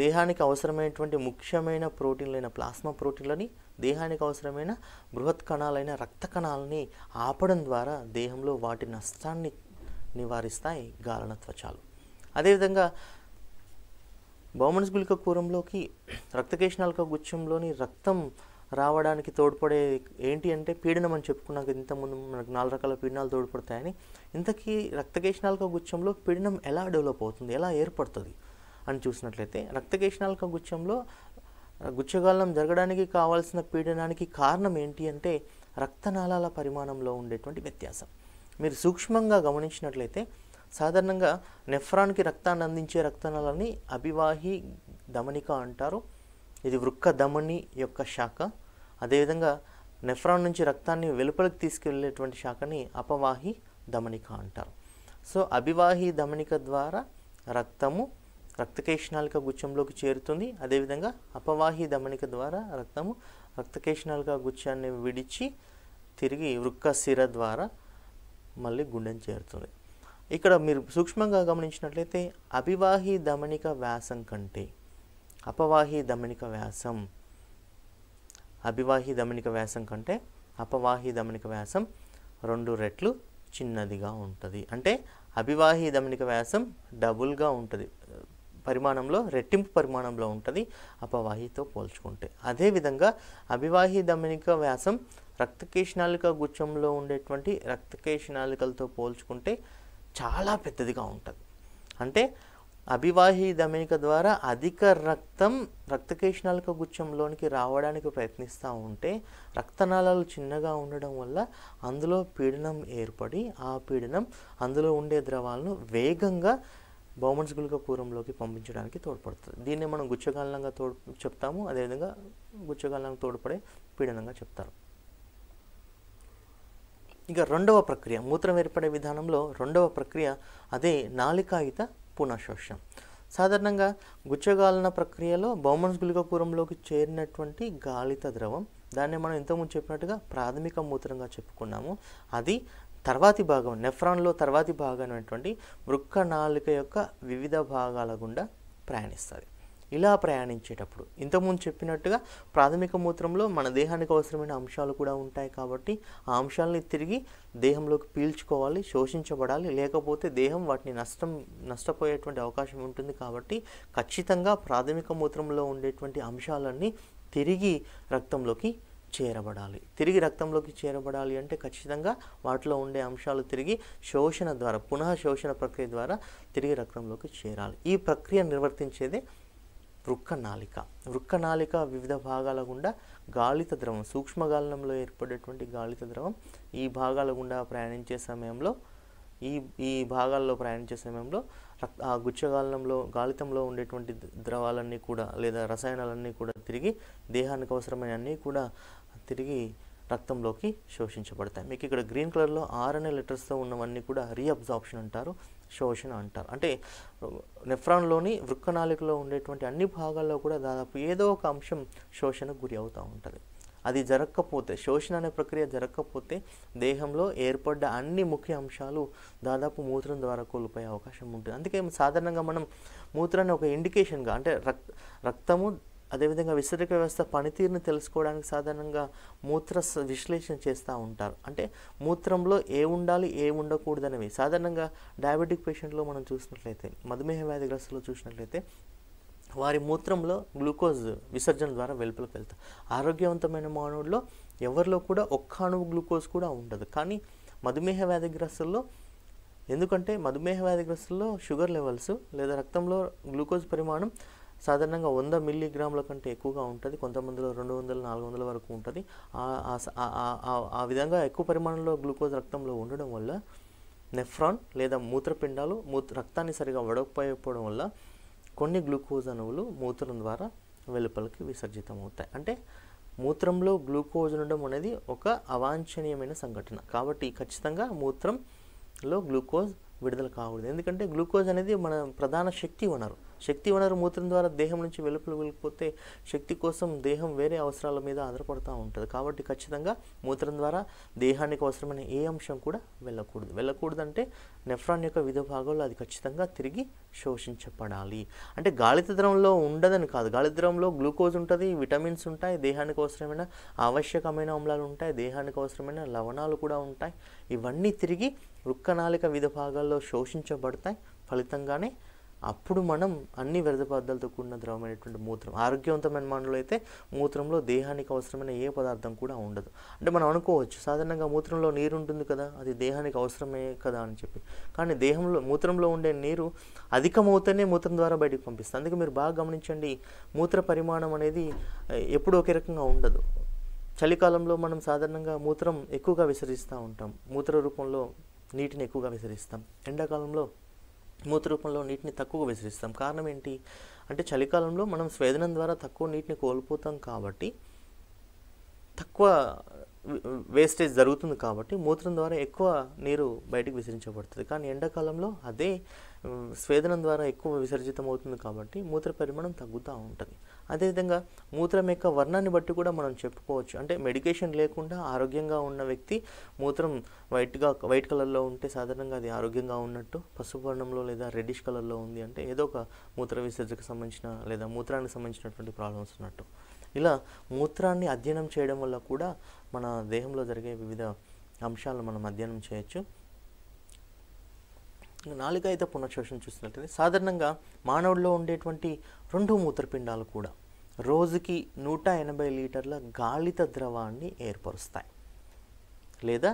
దేహానికి అవసరమైనటువంటి ముఖ్యమైన ప్రోటీన్లైన ప్లాస్మా ప్రోటీన్లని దేహానికి అవసరమైన బృహత్ కణాలైన రక్త కణాలని ఆపడం ద్వారా దేహంలో వాటి నష్టాన్ని నివారిస్తాయి గాలన త్వచాలు అదేవిధంగా బౌమన్స్ గుళిక కూరంలోకి రక్తకేశనాలక గుచ్చంలోని రక్తం రావడానికి తోడ్పడే ఏంటి అంటే పీడనం అని చెప్పుకున్నాక ఇంతకుముందు మనకు నాలుగు రకాల పీడనాలు తోడ్పడతాయని ఇంతకీ రక్తకేశనాలక గుచ్చంలో పీడనం ఎలా డెవలప్ అవుతుంది ఎలా ఏర్పడుతుంది అని చూసినట్లయితే రక్తకేశనాలక గుచ్చంలో గుచ్చగాలనం జరగడానికి కావాల్సిన పీడనానికి కారణం ఏంటి అంటే రక్తనాళాల పరిమాణంలో ఉండేటువంటి వ్యత్యాసం మీరు సూక్ష్మంగా గమనించినట్లయితే సాధారణంగా నెఫ్రాన్కి రక్తాన్ని అందించే రక్తనాలని అభివాహి ధమనిక అంటారు ఇది వృక్క ధమని యొక్క శాఖ అదేవిధంగా నెఫ్రాన్ నుంచి రక్తాన్ని వెలుపలికి తీసుకెళ్లేటువంటి శాఖని అపవాహి ధమనిక అంటారు సో అభివాహి ధమనిక ద్వారా రక్తము రక్తకేషణాలిక గుచ్చంలోకి చేరుతుంది అదేవిధంగా అపవాహి ధమనిక ద్వారా రక్తము రక్తకేషణాలిక గుచ్చాన్ని విడిచి తిరిగి వృక్క సిర ద్వారా మళ్ళీ గుండెని చేరుతుంది ఇక్కడ మీరు సూక్ష్మంగా గమనించినట్లయితే అభివాహి ధమనిక వ్యాసం కంటే అపవాహి ధమనిక వ్యాసం అభివాహి దమనిక వ్యాసం కంటే అపవాహి ధమనిక వ్యాసం రెండు రెట్లు చిన్నదిగా ఉంటుంది అంటే అభివాహి ధమనిక వ్యాసం డబుల్గా ఉంటుంది పరిమాణంలో రెట్టింపు పరిమాణంలో ఉంటుంది అపవాహితో పోల్చుకుంటే అదేవిధంగా అభివాహి ధమనిక వ్యాసం రక్తకేశనాళిక గుచ్చంలో ఉండేటువంటి రక్తకేషణాలికలతో పోల్చుకుంటే చాలా పెద్దదిగా ఉంటుంది అంటే అభివాహి ధమనిక ద్వారా అధిక రక్తం రక్తకేషణాలక గుచ్చంలోనికి రావడానికి ప్రయత్నిస్తూ ఉంటే రక్తనాళాలు చిన్నగా ఉండడం వల్ల అందులో పీడనం ఏర్పడి ఆ పీడనం అందులో ఉండే ద్రవాలను వేగంగా బౌమన్స్ గుళిక కూరంలోకి పంపించడానికి తోడ్పడుతుంది దీన్ని మనం గుచ్చగాలనంగా తోడ్ చెప్తాము అదేవిధంగా గుచ్చగాలనంగా తోడ్పడే పీడనంగా చెప్తారు ఇక రెండవ ప్రక్రియ మూత్రం ఏర్పడే విధానంలో రెండవ ప్రక్రియ అదే నాలికాయుత పునఃశోషం సాధారణంగా గుచ్చగాలన ప్రక్రియలో బౌమన్స్ గులికపూరంలోకి చేరినటువంటి గాలిత ద్రవం దాన్ని మనం ఇంతకుముందు చెప్పినట్టుగా ప్రాథమిక మూత్రంగా చెప్పుకున్నాము అది తర్వాతి భాగం నెఫ్రాన్లో తర్వాతి భాగం అనేటువంటి వృక్క నాలిక యొక్క వివిధ భాగాల గుండా ప్రయాణిస్తుంది ఇలా ప్రయాణించేటప్పుడు ఇంతకుముందు చెప్పినట్టుగా ప్రాథమిక మూత్రంలో మన దేహానికి అవసరమైన అంశాలు కూడా ఉంటాయి కాబట్టి ఆ అంశాలని తిరిగి దేహంలోకి పీల్చుకోవాలి శోషించబడాలి లేకపోతే దేహం వాటిని నష్టం నష్టపోయేటువంటి అవకాశం ఉంటుంది కాబట్టి ఖచ్చితంగా ప్రాథమిక మూత్రంలో ఉండేటువంటి అంశాలన్నీ తిరిగి రక్తంలోకి చేరబడాలి తిరిగి రక్తంలోకి చేరబడాలి అంటే ఖచ్చితంగా వాటిలో ఉండే అంశాలు తిరిగి శోషణ ద్వారా పునః శోషణ ప్రక్రియ ద్వారా తిరిగి రక్తంలోకి చేరాలి ఈ ప్రక్రియ నిర్వర్తించేదే వృక్కనాళిక వృక్కనాళిక వివిధ భాగాల గుండా గాలిత ద్రవం సూక్ష్మగాలంలో ఏర్పడేటువంటి గాలిత ద్రవం ఈ భాగాల గుండా ప్రయాణించే సమయంలో ఈ ఈ భాగాల్లో ప్రయాణించే సమయంలో ఆ గుచ్చగాలనంలో గాలితంలో ఉండేటువంటి ద్రవాలన్నీ కూడా లేదా రసాయనాలన్నీ కూడా తిరిగి దేహానికి అవసరమైన అన్నీ కూడా తిరిగి రక్తంలోకి శోషించబడతాయి మీకు ఇక్కడ గ్రీన్ కలర్లో ఆర్ఎన్ఏ లెటర్స్తో ఉన్నవన్నీ కూడా రీఅబ్జార్ప్షన్ అంటారు శోషణ అంటారు అంటే నెఫ్రాన్లోని వృక్కనాళికలో ఉండేటువంటి అన్ని భాగాల్లో కూడా దాదాపు ఏదో ఒక అంశం శోషణకు గురి అవుతూ ఉంటుంది అది జరగకపోతే శోషణ అనే ప్రక్రియ జరగకపోతే దేహంలో ఏర్పడ్డ అన్ని ముఖ్య అంశాలు దాదాపు మూత్రం ద్వారా కోల్పోయే అవకాశం ఉంటుంది అందుకే సాధారణంగా మనం మూత్రాన్ని ఒక ఇండికేషన్గా అంటే రక్ రక్తము అదేవిధంగా విసరిక వ్యవస్థ పనితీరుని తెలుసుకోవడానికి సాధారణంగా మూత్ర విశ్లేషణ చేస్తూ ఉంటారు అంటే మూత్రంలో ఏ ఉండాలి ఏ ఉండకూడదనేవి సాధారణంగా డయాబెటిక్ పేషెంట్లో మనం చూసినట్లయితే మధుమేహ వ్యాధిగ్రస్తులో చూసినట్లయితే వారి మూత్రంలో గ్లూకోజ్ విసర్జన ద్వారా వెలుపలికి వెళ్తారు ఆరోగ్యవంతమైన మానవుడిలో ఎవరిలో కూడా ఒక్క అణువు గ్లూకోజ్ కూడా ఉండదు కానీ మధుమేహ వ్యాధిగ్రస్తుల్లో ఎందుకంటే మధుమేహ వ్యాధిగ్రస్తుల్లో షుగర్ లెవెల్స్ లేదా రక్తంలో గ్లూకోజ్ పరిమాణం సాధారణంగా వంద మిల్లీగ్రాముల కంటే ఎక్కువగా ఉంటుంది కొంతమందిలో రెండు వందల నాలుగు వందల వరకు ఉంటుంది ఆ విధంగా ఎక్కువ పరిమాణంలో గ్లూకోజ్ రక్తంలో ఉండడం వల్ల నెఫ్రాన్ లేదా మూత్రపిండాలు మూత్ర రక్తాన్ని సరిగా వడకపోయకపోవడం వల్ల కొన్ని గ్లూకోజ్ అణువులు మూత్రం ద్వారా వెలుపలికి విసర్జితం అవుతాయి అంటే మూత్రంలో గ్లూకోజ్ ఉండడం అనేది ఒక అవాంఛనీయమైన సంఘటన కాబట్టి ఖచ్చితంగా మూత్రంలో గ్లూకోజ్ విడుదల కాకూడదు ఎందుకంటే గ్లూకోజ్ అనేది మన ప్రధాన శక్తి వనరు శక్తి వనరు మూత్రం ద్వారా దేహం నుంచి వెలుపల వెళ్ళిపోతే శక్తి కోసం దేహం వేరే అవసరాల మీద ఆధారపడుతూ ఉంటుంది కాబట్టి ఖచ్చితంగా మూత్రం ద్వారా దేహానికి అవసరమైన ఏ అంశం కూడా వెళ్ళకూడదు వెళ్ళకూడదంటే నెఫ్రాన్ యొక్క విధ భాగంలో అది ఖచ్చితంగా తిరిగి శోషించబడాలి అంటే గాలితద్రంలో ఉండదని కాదు గాలిద్రంలో గ్లూకోజ్ ఉంటుంది విటమిన్స్ ఉంటాయి దేహానికి అవసరమైన ఆవశ్యకమైన అమ్లాలు ఉంటాయి దేహానికి అవసరమైన లవణాలు కూడా ఉంటాయి ఇవన్నీ తిరిగి వృక్కనాళిక విధ భాగాల్లో శోషించబడతాయి ఫలితంగానే అప్పుడు మనం అన్ని వ్యర్థ పదార్థాలతో కూడిన ద్రవమైనటువంటి మూత్రం ఆరోగ్యవంతమైన మనలో అయితే మూత్రంలో దేహానికి అవసరమైన ఏ పదార్థం కూడా ఉండదు అంటే మనం అనుకోవచ్చు సాధారణంగా మూత్రంలో నీరు ఉంటుంది కదా అది దేహానికి అవసరమే కదా అని చెప్పి కానీ దేహంలో మూత్రంలో ఉండే నీరు అధికమవుతేనే మూత్రం ద్వారా బయటకు పంపిస్తుంది అందుకే మీరు బాగా గమనించండి మూత్ర పరిమాణం అనేది ఎప్పుడు ఒకే రకంగా ఉండదు చలికాలంలో మనం సాధారణంగా మూత్రం ఎక్కువగా విసరిస్తూ ఉంటాం మూత్ర రూపంలో నీటిని ఎక్కువగా విసరిస్తాం ఎండాకాలంలో మూత్ర రూపంలో నీటిని తక్కువగా విసరిస్తాం కారణం ఏంటి అంటే చలికాలంలో మనం స్వేదనం ద్వారా తక్కువ నీటిని కోల్పోతాం కాబట్టి తక్కువ వేస్టేజ్ జరుగుతుంది కాబట్టి మూత్రం ద్వారా ఎక్కువ నీరు బయటకు విసరించబడుతుంది కానీ ఎండాకాలంలో అదే స్వేదనం ద్వారా ఎక్కువ విసర్జితం అవుతుంది కాబట్టి మూత్ర పరిమాణం తగ్గుతూ ఉంటుంది అదేవిధంగా మూత్రం యొక్క వర్ణాన్ని బట్టి కూడా మనం చెప్పుకోవచ్చు అంటే మెడికేషన్ లేకుండా ఆరోగ్యంగా ఉన్న వ్యక్తి మూత్రం వైట్గా వైట్ కలర్లో ఉంటే సాధారణంగా అది ఆరోగ్యంగా ఉన్నట్టు పసుపు వర్ణంలో లేదా రెడ్డిష్ కలర్లో ఉంది అంటే ఏదో ఒక మూత్ర విసర్జకు సంబంధించిన లేదా మూత్రానికి సంబంధించినటువంటి ప్రాబ్లమ్స్ ఉన్నట్టు ఇలా మూత్రాన్ని అధ్యయనం చేయడం వల్ల కూడా మన దేహంలో జరిగే వివిధ అంశాలను మనం అధ్యయనం చేయొచ్చు నాలుగైద అయితే పునఃశ్వసన చూసినట్లయితే సాధారణంగా మానవుల్లో ఉండేటువంటి రెండు మూత్రపిండాలు కూడా రోజుకి నూట ఎనభై లీటర్ల గాలిత ద్రవాన్ని ఏర్పరుస్తాయి లేదా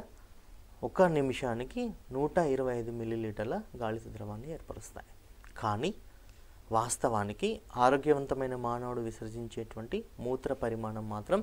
ఒక నిమిషానికి నూట ఇరవై ఐదు మిల్లీలీటర్ల గాలిత ద్రవాన్ని ఏర్పరుస్తాయి కానీ వాస్తవానికి ఆరోగ్యవంతమైన మానవుడు విసర్జించేటువంటి మూత్ర పరిమాణం మాత్రం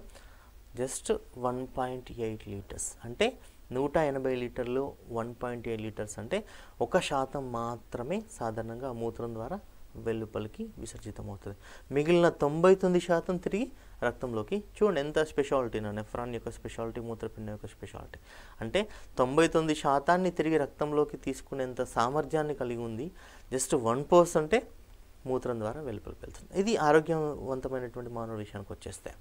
just one point eight litres అంటే నూట ఎనభై లీటర్లు వన్ పాయింట్ ఎయిట్ లీటర్స్ అంటే ఒక శాతం మాత్రమే సాధారణంగా మూత్రం ద్వారా వెలుపలికి విసర్జితమవుతుంది మిగిలిన తొంభై తొమ్మిది శాతం తిరిగి రక్తంలోకి చూడండి ఎంత స్పెషాలిటీ నా నెఫ్రాన్ యొక్క స్పెషాలిటీ మూత్రపిండం యొక్క స్పెషాలిటీ అంటే తొంభై తొమ్మిది శాతాన్ని తిరిగి రక్తంలోకి తీసుకునేంత సామర్థ్యాన్ని కలిగి ఉంది జస్ట్ వన్ పర్సెంటే మూత్రం ద్వారా వెలుపలికి వెళ్తుంది ఇది ఆరోగ్యవంతమైనటువంటి మానవుడి విషయానికి వచ్చేస్తే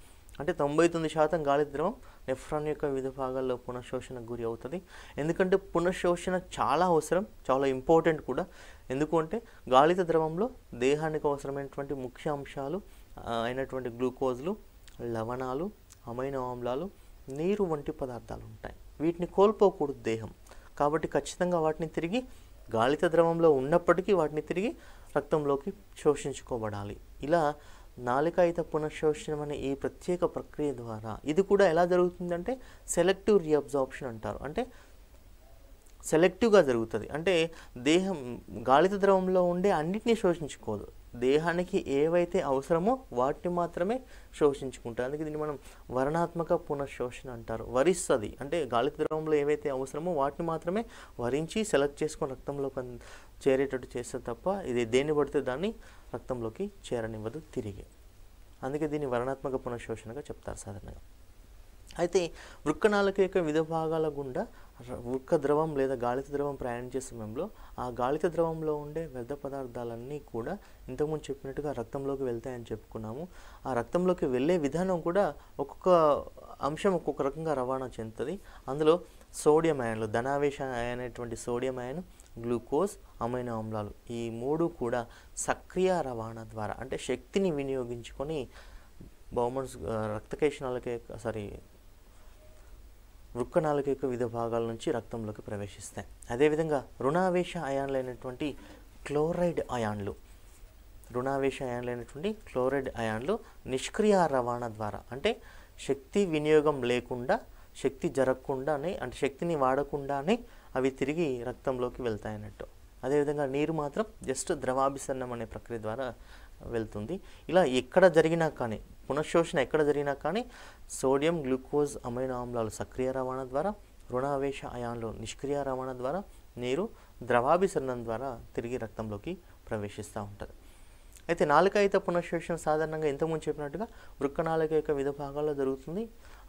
అంటే తొంభై తొమ్మిది శాతం గాలి ద్రవం నెఫ్రాన్ యొక్క వివిధ భాగాల్లో పునఃశోషణకు గురి అవుతుంది ఎందుకంటే పునఃశోషణ చాలా అవసరం చాలా ఇంపార్టెంట్ కూడా ఎందుకంటే గాలిత ద్రవంలో దేహానికి అవసరమైనటువంటి ముఖ్య అంశాలు అయినటువంటి గ్లూకోజ్లు లవణాలు అమైనో ఆమ్లాలు నీరు వంటి పదార్థాలు ఉంటాయి వీటిని కోల్పోకూడదు దేహం కాబట్టి ఖచ్చితంగా వాటిని తిరిగి గాలిత ద్రవంలో ఉన్నప్పటికీ వాటిని తిరిగి రక్తంలోకి శోషించుకోబడాలి ఇలా నాలికాయుత పునఃశోషణం అనే ఈ ప్రత్యేక ప్రక్రియ ద్వారా ఇది కూడా ఎలా జరుగుతుందంటే సెలెక్టివ్ రీఅబ్జార్ప్షన్ అంటారు అంటే సెలెక్టివ్గా జరుగుతుంది అంటే దేహం గాలిత ద్రవంలో ఉండే అన్నింటినీ శోషించుకోదు దేహానికి ఏవైతే అవసరమో వాటిని మాత్రమే శోషించుకుంటారు అందుకే దీన్ని మనం వరణాత్మక పునఃశోషణ అంటారు వరిస్తుంది అంటే గాలిత ద్రవంలో ఏవైతే అవసరమో వాటిని మాత్రమే వరించి సెలెక్ట్ చేసుకొని రక్తంలో చేరేటట్టు చేస్తే తప్ప ఇది దేన్ని పడితే దాన్ని రక్తంలోకి చేరనివ్వదు తిరిగి అందుకే దీన్ని వర్ణాత్మక పునఃశోషణగా చెప్తారు సాధారణంగా అయితే వృక్కనాలక యొక్క వివిధ భాగాల గుండా వృక్క ద్రవం లేదా గాలిత ద్రవం ప్రయాణం చేసే సమయంలో ఆ గాలిత ద్రవంలో ఉండే వ్యర్థ పదార్థాలన్నీ కూడా ఇంతకుముందు చెప్పినట్టుగా రక్తంలోకి వెళ్తాయని చెప్పుకున్నాము ఆ రక్తంలోకి వెళ్ళే విధానం కూడా ఒక్కొక్క అంశం ఒక్కొక్క రకంగా రవాణా చెందుతుంది అందులో సోడియం అయాన్లు ధనావేశ అనేటువంటి సోడియం అయాన్ గ్లూకోజ్ అమైనో ఆమ్లాలు ఈ మూడు కూడా సక్రియ రవాణా ద్వారా అంటే శక్తిని వినియోగించుకొని బహుమన్స్ రక్తకేషణాలకే సారీ వృక్కణాలక యొక్క వివిధ భాగాల నుంచి రక్తంలోకి ప్రవేశిస్తాయి అదేవిధంగా రుణావేశ అయినటువంటి క్లోరైడ్ అయాన్లు రుణావేశ అయినటువంటి క్లోరైడ్ అయాన్లు నిష్క్రియ రవాణా ద్వారా అంటే శక్తి వినియోగం లేకుండా శక్తి జరగకుండానే అంటే శక్తిని వాడకుండానే అవి తిరిగి రక్తంలోకి వెళ్తాయి అన్నట్టు అదేవిధంగా నీరు మాత్రం జస్ట్ ద్రవాభిసరణం అనే ప్రక్రియ ద్వారా వెళ్తుంది ఇలా ఎక్కడ జరిగినా కానీ పునఃశోషణ ఎక్కడ జరిగినా కానీ సోడియం గ్లూకోజ్ అమైనో ఆమ్లాలు సక్రియ రవాణా ద్వారా రుణావేశ అయాన్లు నిష్క్రియ రవాణా ద్వారా నీరు ద్రవాభిసరణం ద్వారా తిరిగి రక్తంలోకి ప్రవేశిస్తూ ఉంటుంది అయితే నాలుక అయితే పునఃశోషణ సాధారణంగా ఇంతకుముందు చెప్పినట్టుగా వృక్క నాలుక యొక్క వివిధ భాగాల్లో జరుగుతుంది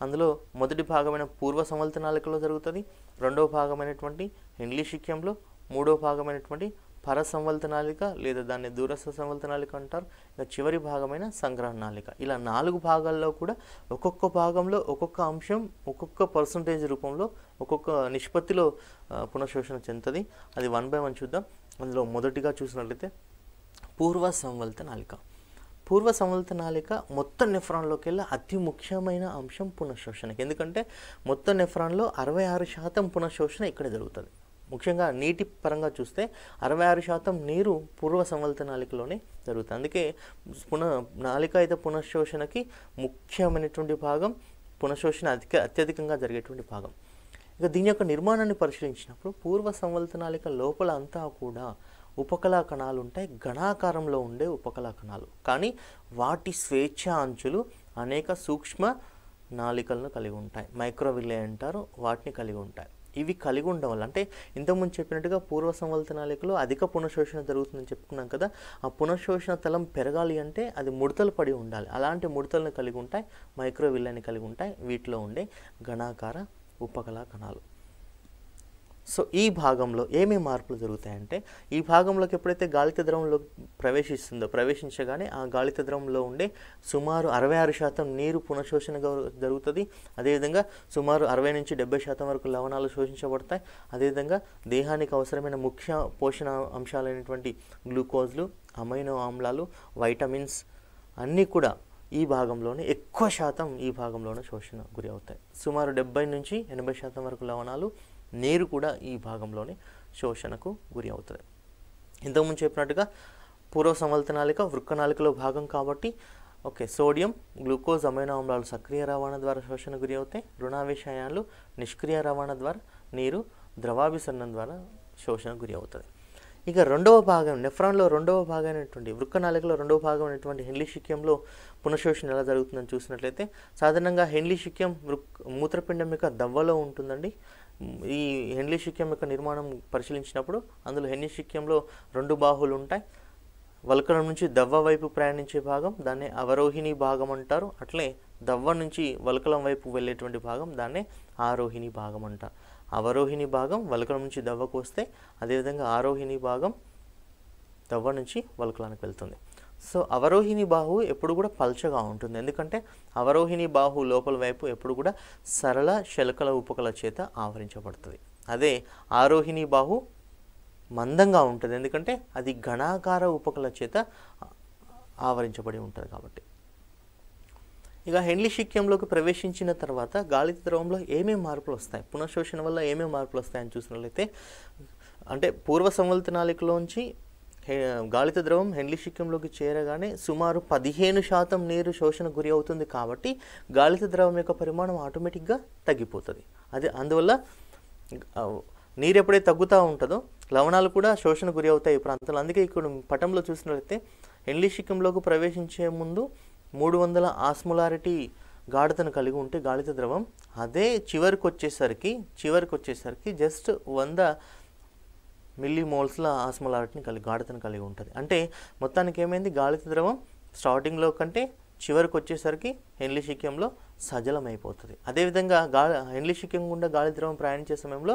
అందులో మొదటి భాగమైన పూర్వ సంవల్తనాళికలో జరుగుతుంది రెండవ భాగమైనటువంటి ఇంగ్లీష్ శిక్యంలో మూడవ భాగమైనటువంటి పర సంవల్తనాళిక లేదా దాన్ని దూరస్థ నాలిక అంటారు ఇంకా చివరి భాగమైన సంగ్రహణాలిక నాళిక ఇలా నాలుగు భాగాల్లో కూడా ఒక్కొక్క భాగంలో ఒక్కొక్క అంశం ఒక్కొక్క పర్సంటేజ్ రూపంలో ఒక్కొక్క నిష్పత్తిలో పునఃశోషణ చెందుతుంది అది వన్ బై వన్ చూద్దాం అందులో మొదటిగా చూసినట్లయితే పూర్వ నాలిక పూర్వ సంవల్తనాళిక మొత్తం నెఫ్రాన్లోకి వెళ్ళి అతి ముఖ్యమైన అంశం పునఃశోషణ ఎందుకంటే మొత్తం నెఫ్రాన్లో అరవై ఆరు శాతం పునఃశోషణ ఇక్కడ జరుగుతుంది ముఖ్యంగా నీటి పరంగా చూస్తే అరవై ఆరు శాతం నీరు పూర్వ సంవల్త నాళికలోనే జరుగుతుంది అందుకే పునః నాళికాయుత పునఃశోషణకి ముఖ్యమైనటువంటి భాగం పునఃశోషణ అధిక అత్యధికంగా జరిగేటువంటి భాగం ఇక దీని యొక్క నిర్మాణాన్ని పరిశీలించినప్పుడు పూర్వ సంవల్తనాళిక లోపల అంతా కూడా ఉపకళా కణాలు ఉంటాయి ఘనాకారంలో ఉండే ఉపకళా కణాలు కానీ వాటి స్వేచ్ఛ అంచులు అనేక సూక్ష్మ నాలికలను కలిగి ఉంటాయి మైక్రోవిలే అంటారు వాటిని కలిగి ఉంటాయి ఇవి కలిగి ఉండడం వల్ల అంటే ఇంతకుముందు చెప్పినట్టుగా పూర్వ సంవల్త నాళికలో అధిక పునఃశోషణ జరుగుతుందని చెప్పుకున్నాం కదా ఆ పునఃశోషణ తలం పెరగాలి అంటే అది ముడతలు పడి ఉండాలి అలాంటి ముడతలను కలిగి ఉంటాయి మైక్రోవిల్లని కలిగి ఉంటాయి వీటిలో ఉండే గణాకార ఉపకళా కణాలు సో ఈ భాగంలో ఏమేమి మార్పులు జరుగుతాయంటే ఈ భాగంలోకి ఎప్పుడైతే గాలిత ద్రవంలో ప్రవేశిస్తుందో ప్రవేశించగానే ఆ గాలిత ద్రవంలో ఉండే సుమారు అరవై ఆరు శాతం నీరు పునఃశోషణ జరుగుతుంది అదేవిధంగా సుమారు అరవై నుంచి డెబ్బై శాతం వరకు లవణాలు శోషించబడతాయి అదేవిధంగా దేహానికి అవసరమైన ముఖ్య పోషణ అంశాలైనటువంటి గ్లూకోజ్లు అమైనో ఆమ్లాలు వైటమిన్స్ అన్నీ కూడా ఈ భాగంలోనే ఎక్కువ శాతం ఈ భాగంలోనే శోషణ గురి అవుతాయి సుమారు డెబ్బై నుంచి ఎనభై శాతం వరకు లవణాలు నీరు కూడా ఈ భాగంలోనే శోషణకు గురి అవుతుంది ఇంతకుముందు చెప్పినట్టుగా పూర్వ సంవల్తనాళిక వృక్కనాళికలో భాగం కాబట్టి ఓకే సోడియం గ్లూకోజ్ అమైనో ఆమ్లాలు సక్రియ రవాణా ద్వారా శోషణ గురి అవుతాయి రుణావేశాయాలు నిష్క్రియ రవాణా ద్వారా నీరు ద్రవాభిసరణం ద్వారా శోషణ గురి అవుతుంది ఇక రెండవ భాగం నెఫ్రాన్లో రెండవ భాగమైనటువంటి వృక్కనాలికలో రెండవ భాగం అయినటువంటి హెన్లీ శిక్యంలో పునఃశోషణ ఎలా జరుగుతుందని చూసినట్లయితే సాధారణంగా హెన్లీ శిక్యం మూత్రపిండం యొక్క దవ్వలో ఉంటుందండి ఈ హెన్లీ శిక్యం యొక్క నిర్మాణం పరిశీలించినప్పుడు అందులో హెన్లీ శిక్యంలో రెండు బాహులు ఉంటాయి వల్కలం నుంచి దవ్వ వైపు ప్రయాణించే భాగం దాన్ని అవరోహిణి భాగం అంటారు అట్లే దవ్వ నుంచి వల్కలం వైపు వెళ్ళేటువంటి భాగం దాన్నే ఆరోహిణి భాగం అంటారు అవరోహిణి భాగం వలకల నుంచి దవ్వకు వస్తే అదేవిధంగా ఆరోహిణి భాగం దవ్వ నుంచి వలకలానికి వెళ్తుంది సో అవరోహిణి బాహు ఎప్పుడు కూడా పల్చగా ఉంటుంది ఎందుకంటే అవరోహిణి బాహు లోపల వైపు ఎప్పుడు కూడా సరళ శలకల ఉపకల చేత ఆవరించబడుతుంది అదే ఆరోహిణి బాహు మందంగా ఉంటుంది ఎందుకంటే అది ఘనాకార ఉపకల చేత ఆవరించబడి ఉంటుంది కాబట్టి ఇక హెండ్లీ శిక్యంలోకి ప్రవేశించిన తర్వాత గాలి ద్రవంలో ఏమేమి మార్పులు వస్తాయి పునఃశోషణ వల్ల ఏమేమి మార్పులు వస్తాయని చూసినట్లయితే అంటే పూర్వ సంవల్తనాలికలోంచి గాలిత ద్రవం హెండ్లీ శిక్యంలోకి చేరగానే సుమారు పదిహేను శాతం నీరు శోషణ గురి అవుతుంది కాబట్టి గాలిత ద్రవం యొక్క పరిమాణం ఆటోమేటిక్గా తగ్గిపోతుంది అది అందువల్ల నీరు ఎప్పుడైతే తగ్గుతూ ఉంటుందో లవణాలు కూడా శోషణ గురి అవుతాయి ఈ ప్రాంతంలో అందుకే ఇక్కడ పటంలో చూసినట్లయితే హెండ్లీ శిక్యంలోకి ప్రవేశించే ముందు మూడు వందల ఆస్మొలారిటీ గాఢతను కలిగి ఉంటే గాలిత ద్రవం అదే చివరికి వచ్చేసరికి చివరికి వచ్చేసరికి జస్ట్ వంద మిల్లీ మోల్స్ల ఆస్మలారిటీని కలిగి గాఢతను కలిగి ఉంటుంది అంటే మొత్తానికి ఏమైంది గాలిత ద్రవం స్టార్టింగ్లో కంటే చివరికి వచ్చేసరికి హెన్లీ శిక్యంలో సజలమైపోతుంది అదేవిధంగా గా హెన్లీ శిక్యం గుండా గాలి ద్రవం ప్రయాణించే సమయంలో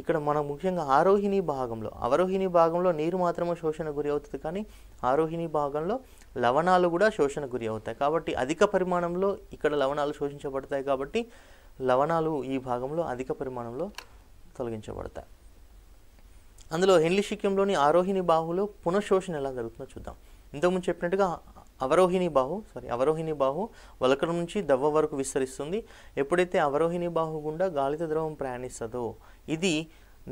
ఇక్కడ మనం ముఖ్యంగా ఆరోహిణి భాగంలో అవరోహిణీ భాగంలో నీరు మాత్రమే శోషణ గురి అవుతుంది కానీ ఆరోహిణి భాగంలో లవణాలు కూడా శోషణ గురి అవుతాయి కాబట్టి అధిక పరిమాణంలో ఇక్కడ లవణాలు శోషించబడతాయి కాబట్టి లవణాలు ఈ భాగంలో అధిక పరిమాణంలో తొలగించబడతాయి అందులో హెన్లీ శిక్యంలోని ఆరోహిణి బాహులో పునఃశోషణ ఎలా జరుగుతుందో చూద్దాం ఇంతకుముందు చెప్పినట్టుగా అవరోహిణి బాహు సారీ అవరోహిణి బాహు వలకడం నుంచి దవ్వ వరకు విస్తరిస్తుంది ఎప్పుడైతే అవరోహిణి బాహు గుండా గాలిత ద్రవం ప్రయాణిస్తుందో ఇది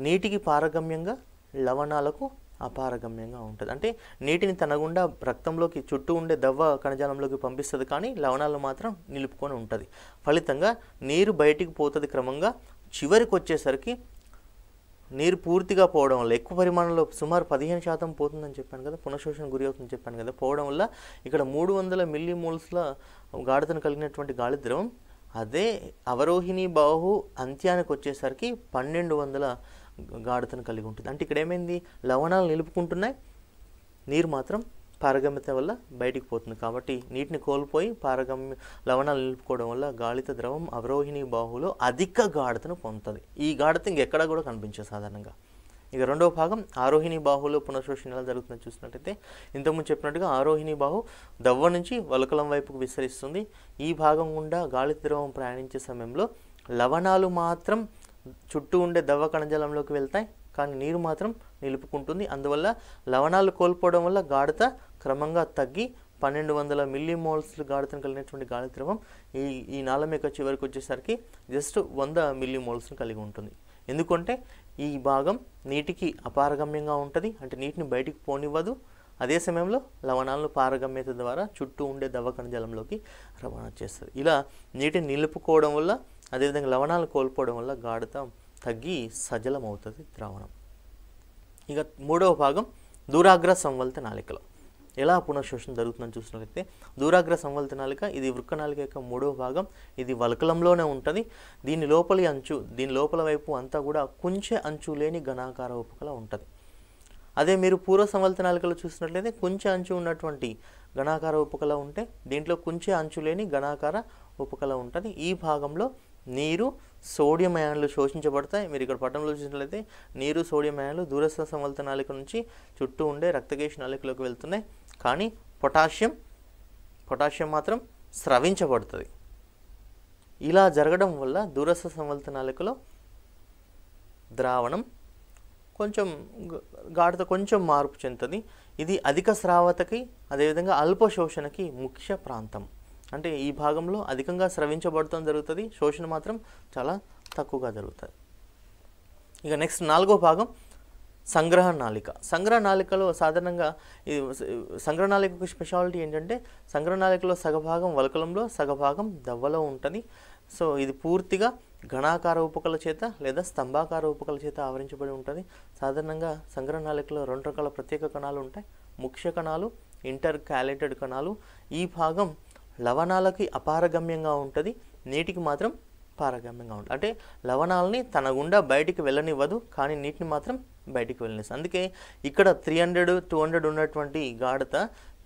నీటికి పారగమ్యంగా లవణాలకు అపారగమ్యంగా ఉంటుంది అంటే నీటిని తనగుండా రక్తంలోకి చుట్టూ ఉండే దవ్వ కణజాలంలోకి పంపిస్తుంది కానీ లవణాలు మాత్రం నిలుపుకొని ఉంటుంది ఫలితంగా నీరు బయటికి పోతుంది క్రమంగా చివరికి వచ్చేసరికి నీరు పూర్తిగా పోవడం వల్ల ఎక్కువ పరిమాణంలో సుమారు పదిహేను శాతం పోతుందని చెప్పాను కదా పునఃశోషణ గురి అవుతుందని చెప్పాను కదా పోవడం వల్ల ఇక్కడ మూడు వందల మిల్లీ మూల్స్ల గాఢతను కలిగినటువంటి గాలి ద్రవం అదే అవరోహిణి బాహు అంత్యానికి వచ్చేసరికి పన్నెండు వందల గాఢతను కలిగి ఉంటుంది అంటే ఇక్కడ ఏమైంది లవణాలు నిలుపుకుంటున్నాయి నీరు మాత్రం పారగమ్యత వల్ల బయటికి పోతుంది కాబట్టి నీటిని కోల్పోయి పారగమ్య లవణాలు నిలుపుకోవడం వల్ల గాలిత ద్రవం అవరోహిణి బాహులో అధిక గాఢతను పొందుతుంది ఈ గాఢత ఇంకెక్కడ కూడా కనిపించదు సాధారణంగా ఇక రెండవ భాగం ఆరోహిణి బాహులో పునఃశోషణ ఎలా జరుగుతుందో చూసినట్టయితే ఇంతకుముందు చెప్పినట్టుగా ఆరోహిణి బాహు దవ్వ నుంచి వలకలం వైపుకు విస్తరిస్తుంది ఈ భాగం గుండా గాలి ద్రవం ప్రయాణించే సమయంలో లవణాలు మాత్రం చుట్టూ ఉండే దవ్వ కణజలంలోకి వెళ్తాయి కానీ నీరు మాత్రం నిలుపుకుంటుంది అందువల్ల లవణాలు కోల్పోవడం వల్ల గాఢత క్రమంగా తగ్గి పన్నెండు వందల మిల్లీ మోల్స్లు గాఢతను కలిగినటువంటి గాలి ద్రవం ఈ ఈ నాళం యొక్క చివరికి వచ్చేసరికి జస్ట్ వంద మిల్లీ మోల్స్ను కలిగి ఉంటుంది ఎందుకంటే ఈ భాగం నీటికి అపారగమ్యంగా ఉంటుంది అంటే నీటిని బయటికి పోనివ్వదు అదే సమయంలో లవణాలను పారగమ్యత ద్వారా చుట్టూ ఉండే దవ్వకణ జలంలోకి రవాణా చేస్తుంది ఇలా నీటిని నిలుపుకోవడం వల్ల అదేవిధంగా లవణాలు కోల్పోవడం వల్ల గాఢత తగ్గి సజలమవుతుంది ద్రావణం ఇక మూడవ భాగం దూరాగ్ర సంవల్త నాలికలు ఎలా పునఃశోషణ జరుగుతుందని చూసినట్లయితే దూరాగ్ర సంవల్త నాలిక ఇది వృక్క నాలిక యొక్క మూడవ భాగం ఇది వలకలంలోనే ఉంటుంది దీని లోపలి అంచు దీని లోపల వైపు అంతా కూడా కొంచెం అంచు లేని ఘనాకార ఉపకల ఉంటుంది అదే మీరు పూర్వ సంవల్త నాలికలో చూసినట్లయితే కొంచెం అంచు ఉన్నటువంటి ఘనాకార ఉపకల ఉంటే దీంట్లో కొంచెం అంచు లేని ఘనాకార ఉపకల ఉంటుంది ఈ భాగంలో నీరు సోడియం అయాన్లు శోషించబడతాయి మీరు ఇక్కడ పట్టణంలో చూసినట్లయితే నీరు సోడియం అయాన్లు దూరస్థ సమలత నాళిక నుంచి చుట్టూ ఉండే రక్తకేశ నాలుకలోకి వెళ్తున్నాయి కానీ పొటాషియం పొటాషియం మాత్రం స్రవించబడుతుంది ఇలా జరగడం వల్ల దూరస్థ సమలత నాళికలో ద్రావణం కొంచెం గాఢత కొంచెం మార్పు చెందుతుంది ఇది అధిక స్రావతకి అదేవిధంగా అల్ప శోషణకి ముఖ్య ప్రాంతం అంటే ఈ భాగంలో అధికంగా స్రవించబడటం జరుగుతుంది శోషణ మాత్రం చాలా తక్కువగా జరుగుతుంది ఇక నెక్స్ట్ నాలుగో భాగం సంగ్రహ నాళిక సంగ్రహ నాళికలో సాధారణంగా ఈ సంగ్రహ నాళికకు స్పెషాలిటీ ఏంటంటే సంగ్రహ నాళికలో సగభాగం వలకలంలో సగభాగం దవ్వలో ఉంటుంది సో ఇది పూర్తిగా ఘనాకార రూపకల చేత లేదా స్తంభాకార రూపకల చేత ఆవరించబడి ఉంటుంది సాధారణంగా సంగ్రహ నాళికలో రెండు రకాల ప్రత్యేక కణాలు ఉంటాయి ముఖ్య కణాలు ఇంటర్ క్యాలేటెడ్ కణాలు ఈ భాగం లవణాలకి అపారగమ్యంగా ఉంటుంది నీటికి మాత్రం పారగమ్యంగా ఉంటుంది అంటే లవణాలని తన గుండా బయటికి వెళ్ళనివ్వదు కానీ నీటిని మాత్రం బయటికి వెళ్ళనిస్తుంది అందుకే ఇక్కడ త్రీ హండ్రెడ్ టూ హండ్రెడ్ ఉన్నటువంటి గాఢత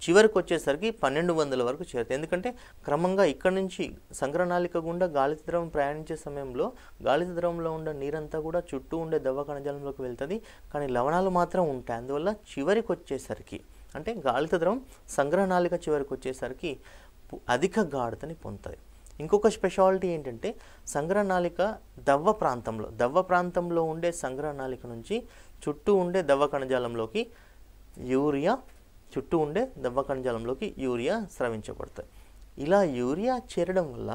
చివరికి వచ్చేసరికి పన్నెండు వందల వరకు చేరుతుంది ఎందుకంటే క్రమంగా ఇక్కడ నుంచి సంక్రనాళిక గుండా గాలిత ద్రవం ప్రయాణించే సమయంలో గాలిత ద్రవంలో ఉన్న నీరంతా కూడా చుట్టూ ఉండే దవ్వ కణజాలంలోకి వెళ్తుంది కానీ లవణాలు మాత్రం ఉంటాయి అందువల్ల చివరికి వచ్చేసరికి అంటే గాలిత ద్రవం సంగ్రహనాళిక చివరికి వచ్చేసరికి అధిక గాఢతని పొందుతుంది ఇంకొక స్పెషాలిటీ ఏంటంటే సంగ్రహనాళిక దవ్వ ప్రాంతంలో దవ్వ ప్రాంతంలో ఉండే సంగ్రహనాళిక నుంచి చుట్టూ ఉండే దవ్వ కణజాలంలోకి యూరియా చుట్టూ ఉండే దవ్వ కణజాలంలోకి యూరియా స్రవించబడతాయి ఇలా యూరియా చేరడం వల్ల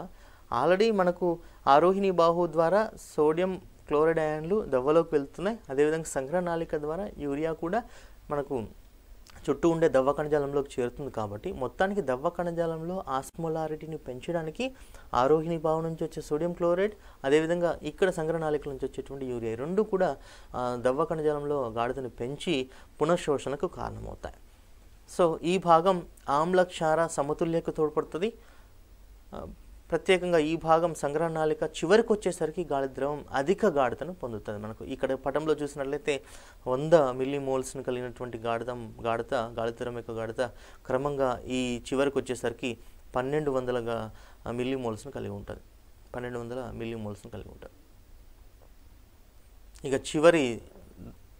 ఆల్రెడీ మనకు ఆరోహిణి బాహు ద్వారా సోడియం క్లోరైడ్ అయాన్లు దవ్వలోకి వెళ్తున్నాయి అదేవిధంగా సంగ్రహనాళిక ద్వారా యూరియా కూడా మనకు చుట్టూ ఉండే దవ్వ కణజాలంలోకి చేరుతుంది కాబట్టి మొత్తానికి దవ్వ కణజాలంలో ఆస్మోలారిటీని పెంచడానికి ఆరోహిణి భావం నుంచి వచ్చే సోడియం క్లోరైడ్ అదేవిధంగా ఇక్కడ సంగ్రహనాళికల నుంచి వచ్చేటువంటి యూరియా రెండు కూడా దవ్వ కణజాలంలో గాడిదను పెంచి పునఃశోషణకు కారణమవుతాయి సో ఈ భాగం ఆమ్ల క్షార సమతుల్యకు తోడ్పడుతుంది ప్రత్యేకంగా ఈ భాగం సంగ్రహణాలిక చివరికి వచ్చేసరికి గాలి ద్రవం అధిక గాఢతను పొందుతుంది మనకు ఇక్కడ పటంలో చూసినట్లయితే వంద మిల్లీ మోల్స్ను కలిగినటువంటి గాఢత గాఢత గాలి ద్రవం యొక్క గాఢత క్రమంగా ఈ చివరికి వచ్చేసరికి పన్నెండు వందల మిల్లీ మోల్స్ను కలిగి ఉంటుంది పన్నెండు వందల మిల్లీ మోల్స్ను కలిగి ఉంటుంది ఇక చివరి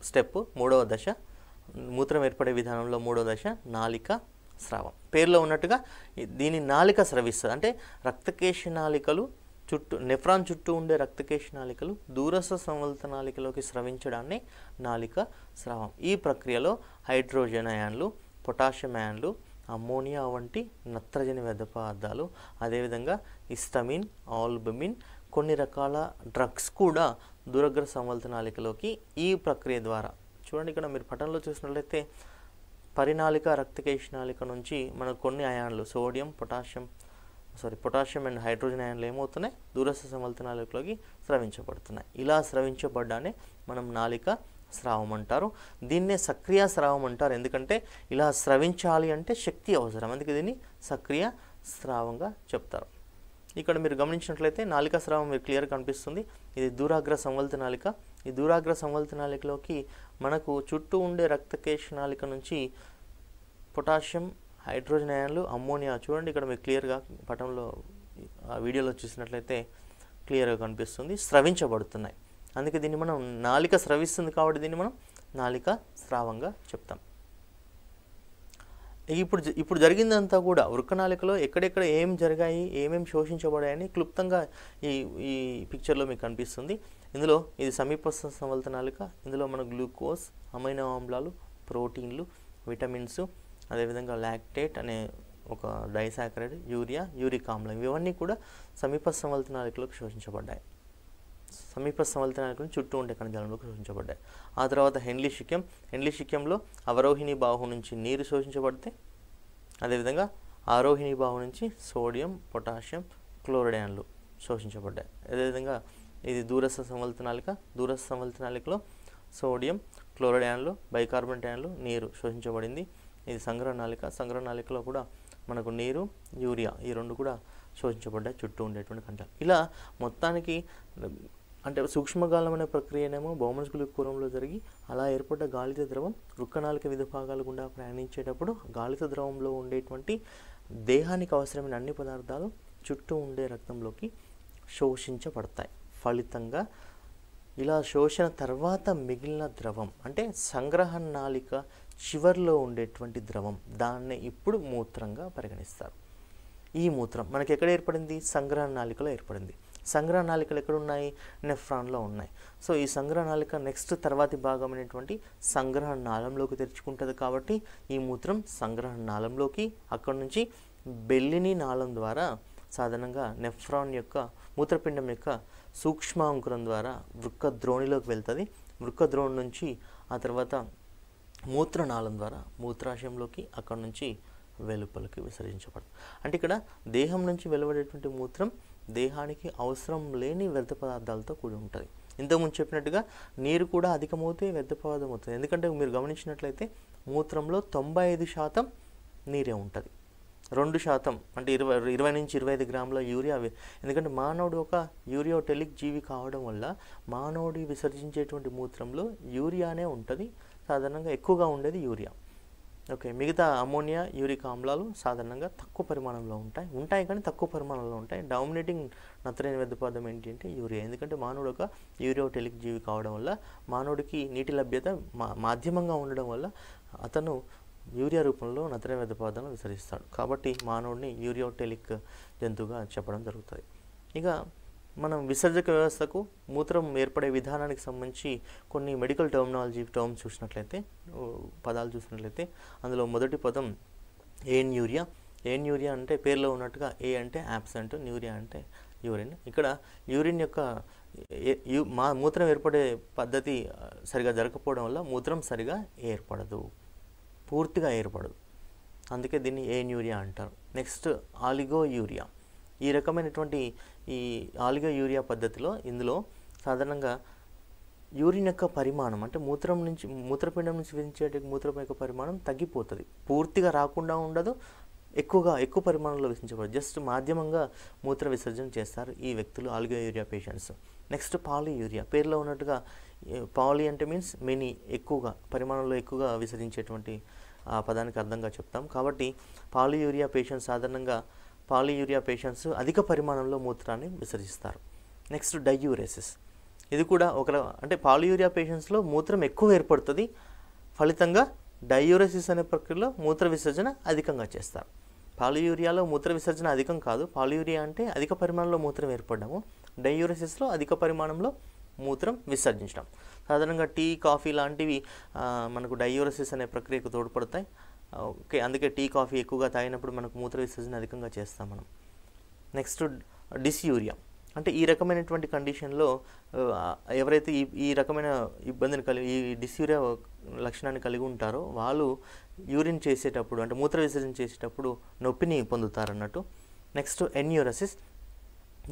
స్టెప్ మూడవ దశ మూత్రం ఏర్పడే విధానంలో మూడవ దశ నాలిక స్రావం పేరులో ఉన్నట్టుగా దీని నాలిక స్రవిస్తుంది అంటే రక్తకేశ నాలికలు చుట్టూ నెఫ్రాన్ చుట్టూ ఉండే రక్తకేశ నాలికలు దూరస్థ సంవలిత నాలికలోకి స్రవించడాన్ని నాలిక స్రావం ఈ ప్రక్రియలో హైడ్రోజన్ అయాన్లు పొటాషియం అయాన్లు అమ్మోనియా వంటి నత్రజని వ్యర్థ పదార్థాలు అదేవిధంగా ఇస్తమిన్ ఆల్బమిన్ కొన్ని రకాల డ్రగ్స్ కూడా దురగ్ర సంవలిత నాలికలోకి ఈ ప్రక్రియ ద్వారా చూడండి ఇక్కడ మీరు పట్టణంలో చూసినట్లయితే పరిణాళిక రక్తకేశనాళిక నుంచి మనకు కొన్ని అయాన్లు sodium potassium sorry potassium and hydrogen అయాన్లు ఏమవుతున్నాయి దూరస్థ సమర్థనాలలోకి స్రవించబడుతున్నాయి ఇలా స్రవించబడ్డానే మనం నాలిక స్రావం అంటారు దీన్నే సక్రియ స్రావం అంటారు ఎందుకంటే ఇలా స్రవించాలి అంటే శక్తి అవసరం అందుకే దీన్ని సక్రియ స్రావంగా చెప్తారు ఇక్కడ మీరు గమనించినట్లయితే నాలిక స్రావం మీరు క్లియర్గా కనిపిస్తుంది ఇది దూరాగ్ర సంవల్త నాలిక ఈ దూరాగ్ర సంవల్తనాళికలోకి మనకు చుట్టూ ఉండే రక్తకేశనాళిక నుంచి పొటాషియం హైడ్రోజన్ అయాన్లు అమ్మోనియా చూడండి ఇక్కడ మీకు క్లియర్గా పటంలో ఆ వీడియోలో చూసినట్లయితే క్లియర్గా కనిపిస్తుంది స్రవించబడుతున్నాయి అందుకే దీన్ని మనం నాలిక స్రవిస్తుంది కాబట్టి దీన్ని మనం నాలిక స్రావంగా చెప్తాం ఇప్పుడు ఇప్పుడు జరిగిందంతా కూడా వృక్కనాళికలో ఎక్కడెక్కడ ఏం జరిగాయి ఏమేమి శోషించబడాయని క్లుప్తంగా ఈ ఈ పిక్చర్లో మీకు కనిపిస్తుంది ఇందులో ఇది సమీప సంవలత ఇందులో మన గ్లూకోజ్ అమైనో ఆమ్లాలు ప్రోటీన్లు విటమిన్స్ అదేవిధంగా లాక్టేట్ అనే ఒక డైసాక్రైడ్ యూరియా యూరిక్ ఆమ్లం ఇవన్నీ కూడా సమీప సంవలత శోషించబడ్డాయి సమీప సమల్తనాయకుని చుట్టూ ఉండే కణజాలంలోకి శోషించబడ్డాయి ఆ తర్వాత హెన్లీ శిక్యం హెన్లీ శిక్యంలో అవరోహిణి బాహు నుంచి నీరు శోషించబడితే అదేవిధంగా ఆరోహిణి బాహు నుంచి సోడియం పొటాషియం క్లోరిడయాన్లు శోషించబడ్డాయి అదేవిధంగా ఇది దూరస్థ సమల్తనాలిక దూరస్థ సమల్తనాలికలో సోడియం క్లోరిడయాన్లు బైకార్బోనేట్ అయాన్లు నీరు శోషించబడింది ఇది సంగ్రహణాలిక సంగ్రహణాలికలో కూడా మనకు నీరు యూరియా ఈ రెండు కూడా శోషించబడ్డాయి చుట్టూ ఉండేటువంటి ఖనిజాలు ఇలా మొత్తానికి అంటే సూక్ష్మగాలం అనే ప్రక్రియనేమో భౌమనిష్కుల కూరంలో జరిగి అలా ఏర్పడ్డ గాలిత ద్రవం వృక్కనాళిక విధ భాగాల గుండా ప్రయాణించేటప్పుడు గాలిత ద్రవంలో ఉండేటువంటి దేహానికి అవసరమైన అన్ని పదార్థాలు చుట్టూ ఉండే రక్తంలోకి శోషించబడతాయి ఫలితంగా ఇలా శోషణ తర్వాత మిగిలిన ద్రవం అంటే సంగ్రహ నాలిక చివరిలో ఉండేటువంటి ద్రవం దాన్నే ఇప్పుడు మూత్రంగా పరిగణిస్తారు ఈ మూత్రం మనకి ఎక్కడ ఏర్పడింది సంగ్రహ నాలికలో ఏర్పడింది నాలికలు ఎక్కడున్నాయి నెఫ్రాన్లో ఉన్నాయి సో ఈ నాలిక నెక్స్ట్ తర్వాతి భాగమైనటువంటి సంగ్రహ నాళంలోకి తెరుచుకుంటుంది కాబట్టి ఈ మూత్రం సంగ్రహ నాళంలోకి అక్కడ నుంచి బెల్లిని నాళం ద్వారా సాధారణంగా నెఫ్రాన్ యొక్క మూత్రపిండం యొక్క సూక్ష్మాంకురం ద్వారా వృక్క ద్రోణిలోకి వెళ్తుంది వృక్క ద్రోణి నుంచి ఆ తర్వాత మూత్రనాళం ద్వారా మూత్రాశయంలోకి అక్కడ నుంచి వెలుపలికి విసర్జించబడుతుంది అంటే ఇక్కడ దేహం నుంచి వెలువడేటువంటి మూత్రం దేహానికి అవసరం లేని వ్యర్థ పదార్థాలతో కూడి ఉంటుంది ఇంతకుముందు చెప్పినట్టుగా నీరు కూడా అధికమవుతే వ్యర్థ పదార్థం అవుతుంది ఎందుకంటే మీరు గమనించినట్లయితే మూత్రంలో తొంభై ఐదు శాతం నీరే ఉంటుంది రెండు శాతం అంటే ఇరవై ఇరవై నుంచి ఇరవై ఐదు గ్రాముల యూరియా ఎందుకంటే మానవుడు ఒక యూరియోటెలిక్ జీవి కావడం వల్ల మానవుడి విసర్జించేటువంటి మూత్రంలో యూరియానే ఉంటుంది సాధారణంగా ఎక్కువగా ఉండేది యూరియా ఓకే మిగతా అమోనియా యూరిక్ ఆమ్లాలు సాధారణంగా తక్కువ పరిమాణంలో ఉంటాయి ఉంటాయి కానీ తక్కువ పరిమాణంలో ఉంటాయి డామినేటింగ్ నత్రజని వ్యర్థ పదార్థం ఏంటంటే యూరియా ఎందుకంటే మానవుడు ఒక యూరియోటెలిక్ జీవి కావడం వల్ల మానవుడికి నీటి లభ్యత మా మాధ్యమంగా ఉండడం వల్ల అతను యూరియా రూపంలో నత్రజని వ్యర్థ పదార్థాలను విసరిస్తాడు కాబట్టి మానవుడిని యూరియోటెలిక్ జంతువుగా చెప్పడం జరుగుతుంది ఇక మనం విసర్జక వ్యవస్థకు మూత్రం ఏర్పడే విధానానికి సంబంధించి కొన్ని మెడికల్ టర్మినాలజీ టర్మ్స్ చూసినట్లయితే పదాలు చూసినట్లయితే అందులో మొదటి పదం ఏన్ యూరియా ఏన్ యూరియా అంటే పేర్లో ఉన్నట్టుగా ఏ అంటే యాబ్సెంట్ న్యూరియా అంటే యూరిన్ ఇక్కడ యూరిన్ యొక్క మా మూత్రం ఏర్పడే పద్ధతి సరిగా జరగకపోవడం వల్ల మూత్రం సరిగా ఏర్పడదు పూర్తిగా ఏర్పడదు అందుకే దీన్ని ఏన్ యూరియా అంటారు నెక్స్ట్ ఆలిగో యూరియా ఈ రకమైనటువంటి ఈ ఆలిగో యూరియా పద్ధతిలో ఇందులో సాధారణంగా యూరిన్ యొక్క పరిమాణం అంటే మూత్రం నుంచి మూత్రపిండం నుంచి విధించే మూత్రం యొక్క పరిమాణం తగ్గిపోతుంది పూర్తిగా రాకుండా ఉండదు ఎక్కువగా ఎక్కువ పరిమాణంలో విధించబడదు జస్ట్ మాధ్యమంగా మూత్ర విసర్జన చేస్తారు ఈ వ్యక్తులు oliguria patients next polyuria పేర్లో ఉన్నట్టుగా పాలీ అంటే మీన్స్ మెనీ ఎక్కువగా పరిమాణంలో ఎక్కువగా విసరించేటువంటి పదానికి అర్థంగా చెప్తాం కాబట్టి పాలీ యూరియా పేషెంట్స్ సాధారణంగా పాలియూరియా పేషెంట్స్ అధిక పరిమాణంలో మూత్రాన్ని విసర్జిస్తారు నెక్స్ట్ డయ్యూరేసిస్ ఇది కూడా ఒక అంటే పాలియూరియా పేషెంట్స్లో మూత్రం ఎక్కువ ఏర్పడుతుంది ఫలితంగా డయ్యూరేసిస్ అనే ప్రక్రియలో మూత్ర విసర్జన అధికంగా చేస్తారు పాలియూరియాలో మూత్ర విసర్జన అధికం కాదు పాలియూరియా అంటే అధిక పరిమాణంలో మూత్రం ఏర్పడము డయూరేసిస్లో అధిక పరిమాణంలో మూత్రం విసర్జించడం సాధారణంగా టీ కాఫీ లాంటివి మనకు డయ్యూరసిస్ అనే ప్రక్రియకు తోడ్పడతాయి ఓకే అందుకే టీ కాఫీ ఎక్కువగా తాగినప్పుడు మనకు మూత్ర విసర్జన అధికంగా చేస్తాం మనం నెక్స్ట్ డిస్యూరియా అంటే ఈ రకమైనటువంటి కండిషన్లో ఎవరైతే ఈ ఈ రకమైన ఇబ్బందిని కలిగి ఈ డిస్యూరియా లక్షణాన్ని కలిగి ఉంటారో వాళ్ళు యూరిన్ చేసేటప్పుడు అంటే మూత్ర విసర్జన చేసేటప్పుడు నొప్పిని పొందుతారన్నట్టు నెక్స్ట్ ఎన్యూరసిస్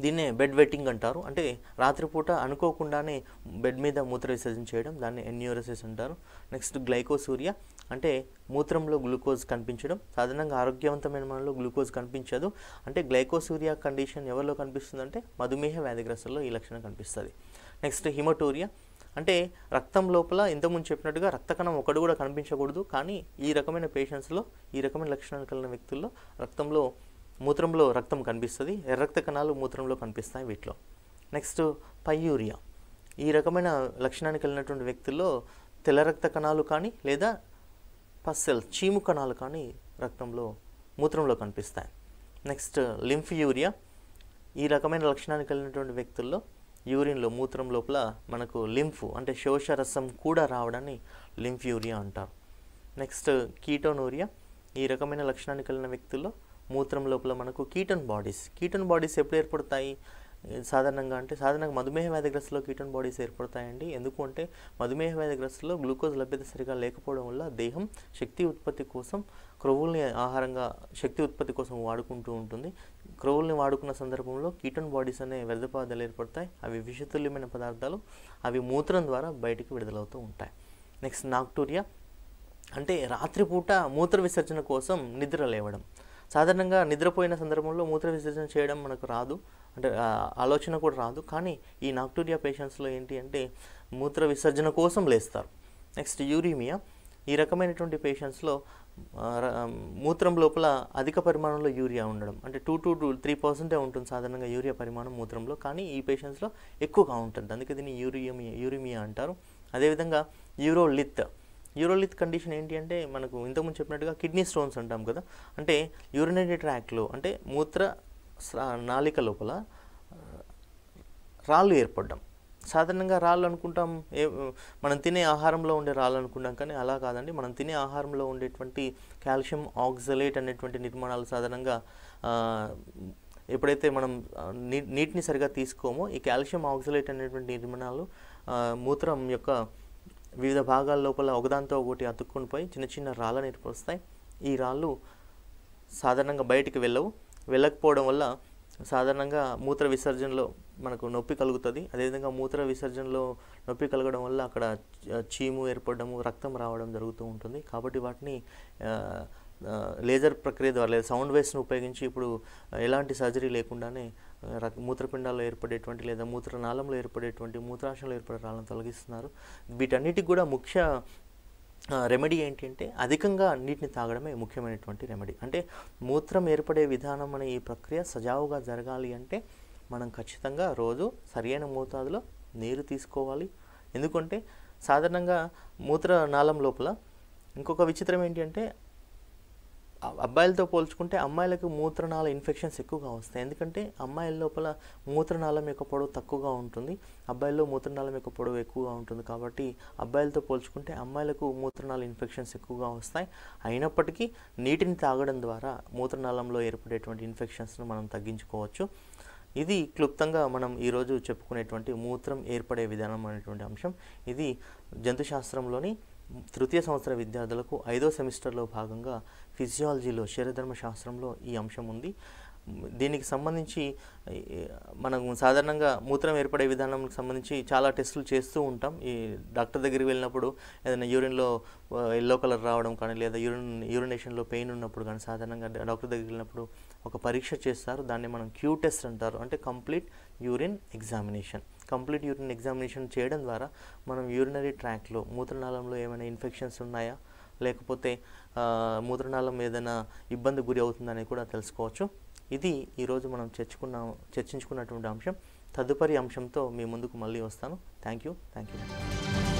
దీన్నే బెడ్ వెట్టింగ్ అంటారు అంటే రాత్రిపూట అనుకోకుండానే బెడ్ మీద మూత్ర విసర్జన చేయడం దాన్ని ఎన్యూరసిస్ అంటారు నెక్స్ట్ గ్లైకోసూరియా అంటే మూత్రంలో గ్లూకోజ్ కనిపించడం సాధారణంగా ఆరోగ్యవంతమైన మనలో గ్లూకోజ్ కనిపించదు అంటే గ్లైకోసూరియా కండిషన్ ఎవరిలో కనిపిస్తుందంటే మధుమేహ వ్యాధిగ్రస్తుల్లో ఈ లక్షణం కనిపిస్తుంది నెక్స్ట్ హిమటోరియా అంటే రక్తం లోపల ఇంతకుముందు చెప్పినట్టుగా రక్తకణం ఒకటి కూడా కనిపించకూడదు కానీ ఈ రకమైన పేషెంట్స్లో ఈ రకమైన లక్షణాలు కలిగిన వ్యక్తుల్లో రక్తంలో మూత్రంలో రక్తం కనిపిస్తుంది ఎర్రక్త కణాలు మూత్రంలో కనిపిస్తాయి వీటిలో నెక్స్ట్ పయ్యూరియా ఈ రకమైన లక్షణానికి వెళ్ళినటువంటి వ్యక్తుల్లో తెల్ల రక్త కణాలు కానీ లేదా పస్సెల్ చీము కణాలు కానీ రక్తంలో మూత్రంలో కనిపిస్తాయి నెక్స్ట్ లింఫ్ యూరియా ఈ రకమైన లక్షణానికి వెళ్ళినటువంటి వ్యక్తుల్లో యూరిన్లో మూత్రం లోపల మనకు లింఫ్ అంటే శోషరసం కూడా రావడాన్ని లింఫ్ యూరియా అంటారు నెక్స్ట్ కీటోనూరియా ఈ రకమైన లక్షణానికి వెళ్ళిన వ్యక్తుల్లో మూత్రం లోపల మనకు కీటన్ బాడీస్ కీటన్ బాడీస్ ఎప్పుడు ఏర్పడతాయి సాధారణంగా అంటే సాధారణంగా మధుమేహ వ్యాధిగ్రస్తులో కీటన్ బాడీస్ ఏర్పడతాయండి ఎందుకు అంటే మధుమేహ వ్యాధిగ్రస్తులో గ్లూకోజ్ లభ్యత సరిగా లేకపోవడం వల్ల దేహం శక్తి ఉత్పత్తి కోసం క్రొవ్వుల్ని ఆహారంగా శక్తి ఉత్పత్తి కోసం వాడుకుంటూ ఉంటుంది క్రొవ్వుల్ని వాడుకున్న సందర్భంలో కీటన్ బాడీస్ అనే వ్యర్థ పదార్థాలు ఏర్పడతాయి అవి విషతుల్యమైన పదార్థాలు అవి మూత్రం ద్వారా బయటికి విడుదలవుతూ ఉంటాయి నెక్స్ట్ నాక్టూరియా అంటే రాత్రిపూట మూత్ర విసర్జన కోసం నిద్ర లేవడం సాధారణంగా నిద్రపోయిన సందర్భంలో మూత్ర విసర్జన చేయడం మనకు రాదు అంటే ఆలోచన కూడా రాదు కానీ ఈ నాక్టూరియా పేషెంట్స్లో ఏంటి అంటే మూత్ర విసర్జన కోసం లేస్తారు నెక్స్ట్ యూరీమియా ఈ రకమైనటువంటి పేషెంట్స్లో మూత్రం లోపల అధిక పరిమాణంలో యూరియా ఉండడం అంటే టూ టూ టూ త్రీ పర్సెంటే ఉంటుంది సాధారణంగా యూరియా పరిమాణం మూత్రంలో కానీ ఈ పేషెంట్స్లో ఎక్కువగా ఉంటుంది అందుకే దీన్ని యూరియమియా యూరిమియా అంటారు అదేవిధంగా యూరోలిత్ యూరోలిత్ కండిషన్ ఏంటి అంటే మనకు ఇంతకుముందు చెప్పినట్టుగా కిడ్నీ స్టోన్స్ అంటాం కదా అంటే యూరినరీ ట్రాక్లో అంటే మూత్ర నాలిక లోపల రాళ్ళు ఏర్పడడం సాధారణంగా రాళ్ళు అనుకుంటాం ఏ మనం తినే ఆహారంలో ఉండే రాళ్ళు అనుకుంటాం కానీ అలా కాదండి మనం తినే ఆహారంలో ఉండేటువంటి కాల్షియం ఆక్సలేట్ అనేటువంటి నిర్మాణాలు సాధారణంగా ఎప్పుడైతే మనం నీటిని సరిగా తీసుకోమో ఈ కాల్షియం ఆక్సలేట్ అనేటువంటి నిర్మాణాలు మూత్రం యొక్క వివిధ భాగాల లోపల ఒకదాంతో ఒకటి అతుక్కుని పోయి చిన్న చిన్న రాళ్ళని ఏర్పరుస్తాయి ఈ రాళ్ళు సాధారణంగా బయటికి వెళ్ళవు వెళ్ళకపోవడం వల్ల సాధారణంగా మూత్ర విసర్జనలో మనకు నొప్పి కలుగుతుంది అదేవిధంగా మూత్ర విసర్జనలో నొప్పి కలగడం వల్ల అక్కడ చీము ఏర్పడము రక్తం రావడం జరుగుతూ ఉంటుంది కాబట్టి వాటిని లేజర్ ప్రక్రియ ద్వారా లేదా సౌండ్ వేస్ను ఉపయోగించి ఇప్పుడు ఎలాంటి సర్జరీ లేకుండానే మూత్రపిండాల్లో ఏర్పడేటువంటి లేదా మూత్రనాళంలో ఏర్పడేటువంటి మూత్రాశంలో ఏర్పడే రాళ్ళను తొలగిస్తున్నారు వీటన్నిటికి కూడా ముఖ్య రెమెడీ ఏంటంటే అధికంగా నీటిని తాగడమే ముఖ్యమైనటువంటి రెమెడీ అంటే మూత్రం ఏర్పడే విధానం అనే ఈ ప్రక్రియ సజావుగా జరగాలి అంటే మనం ఖచ్చితంగా రోజు సరియైన మోతాదులో నీరు తీసుకోవాలి ఎందుకంటే సాధారణంగా మూత్రనాళం లోపల ఇంకొక విచిత్రం ఏంటి అంటే అబ్బాయిలతో పోల్చుకుంటే అమ్మాయిలకు మూత్రనాళ ఇన్ఫెక్షన్స్ ఎక్కువగా వస్తాయి ఎందుకంటే అమ్మాయిల లోపల మూత్రనాళం యొక్క పొడవు తక్కువగా ఉంటుంది అబ్బాయిల్లో మూత్రనాళం యొక్క పొడవు ఎక్కువగా ఉంటుంది కాబట్టి అబ్బాయిలతో పోల్చుకుంటే అమ్మాయిలకు మూత్రనాళ ఇన్ఫెక్షన్స్ ఎక్కువగా వస్తాయి అయినప్పటికీ నీటిని తాగడం ద్వారా మూత్రనాళంలో ఏర్పడేటువంటి ఇన్ఫెక్షన్స్ను మనం తగ్గించుకోవచ్చు ఇది క్లుప్తంగా మనం ఈరోజు చెప్పుకునేటువంటి మూత్రం ఏర్పడే విధానం అనేటువంటి అంశం ఇది జంతుశాస్త్రంలోని తృతీయ సంవత్సర విద్యార్థులకు ఐదో సెమిస్టర్లో భాగంగా ఫిజియాలజీలో శరీరధర్మ శాస్త్రంలో ఈ అంశం ఉంది దీనికి సంబంధించి మనం సాధారణంగా మూత్రం ఏర్పడే విధానంకి సంబంధించి చాలా టెస్టులు చేస్తూ ఉంటాం ఈ డాక్టర్ దగ్గరికి వెళ్ళినప్పుడు ఏదైనా యూరిన్లో ఎల్లో కలర్ రావడం కానీ లేదా యూరిన్ యూరినేషన్లో పెయిన్ ఉన్నప్పుడు కానీ సాధారణంగా డాక్టర్ దగ్గరికి వెళ్ళినప్పుడు ఒక పరీక్ష చేస్తారు దాన్ని మనం క్యూ టెస్ట్ అంటారు అంటే complete urine examination complete urine examination చేయడం ద్వారా మనం యూరినరీ ట్రాక్లో మూత్రనాళంలో ఏమైనా ఇన్ఫెక్షన్స్ ఉన్నాయా లేకపోతే ముద్రణాలం ఏదైనా ఇబ్బంది గురి అవుతుందని కూడా తెలుసుకోవచ్చు ఇది ఈరోజు మనం చర్చకున్న చర్చించుకున్నటువంటి అంశం తదుపరి అంశంతో మీ ముందుకు మళ్ళీ వస్తాను థ్యాంక్ యూ థ్యాంక్ యూ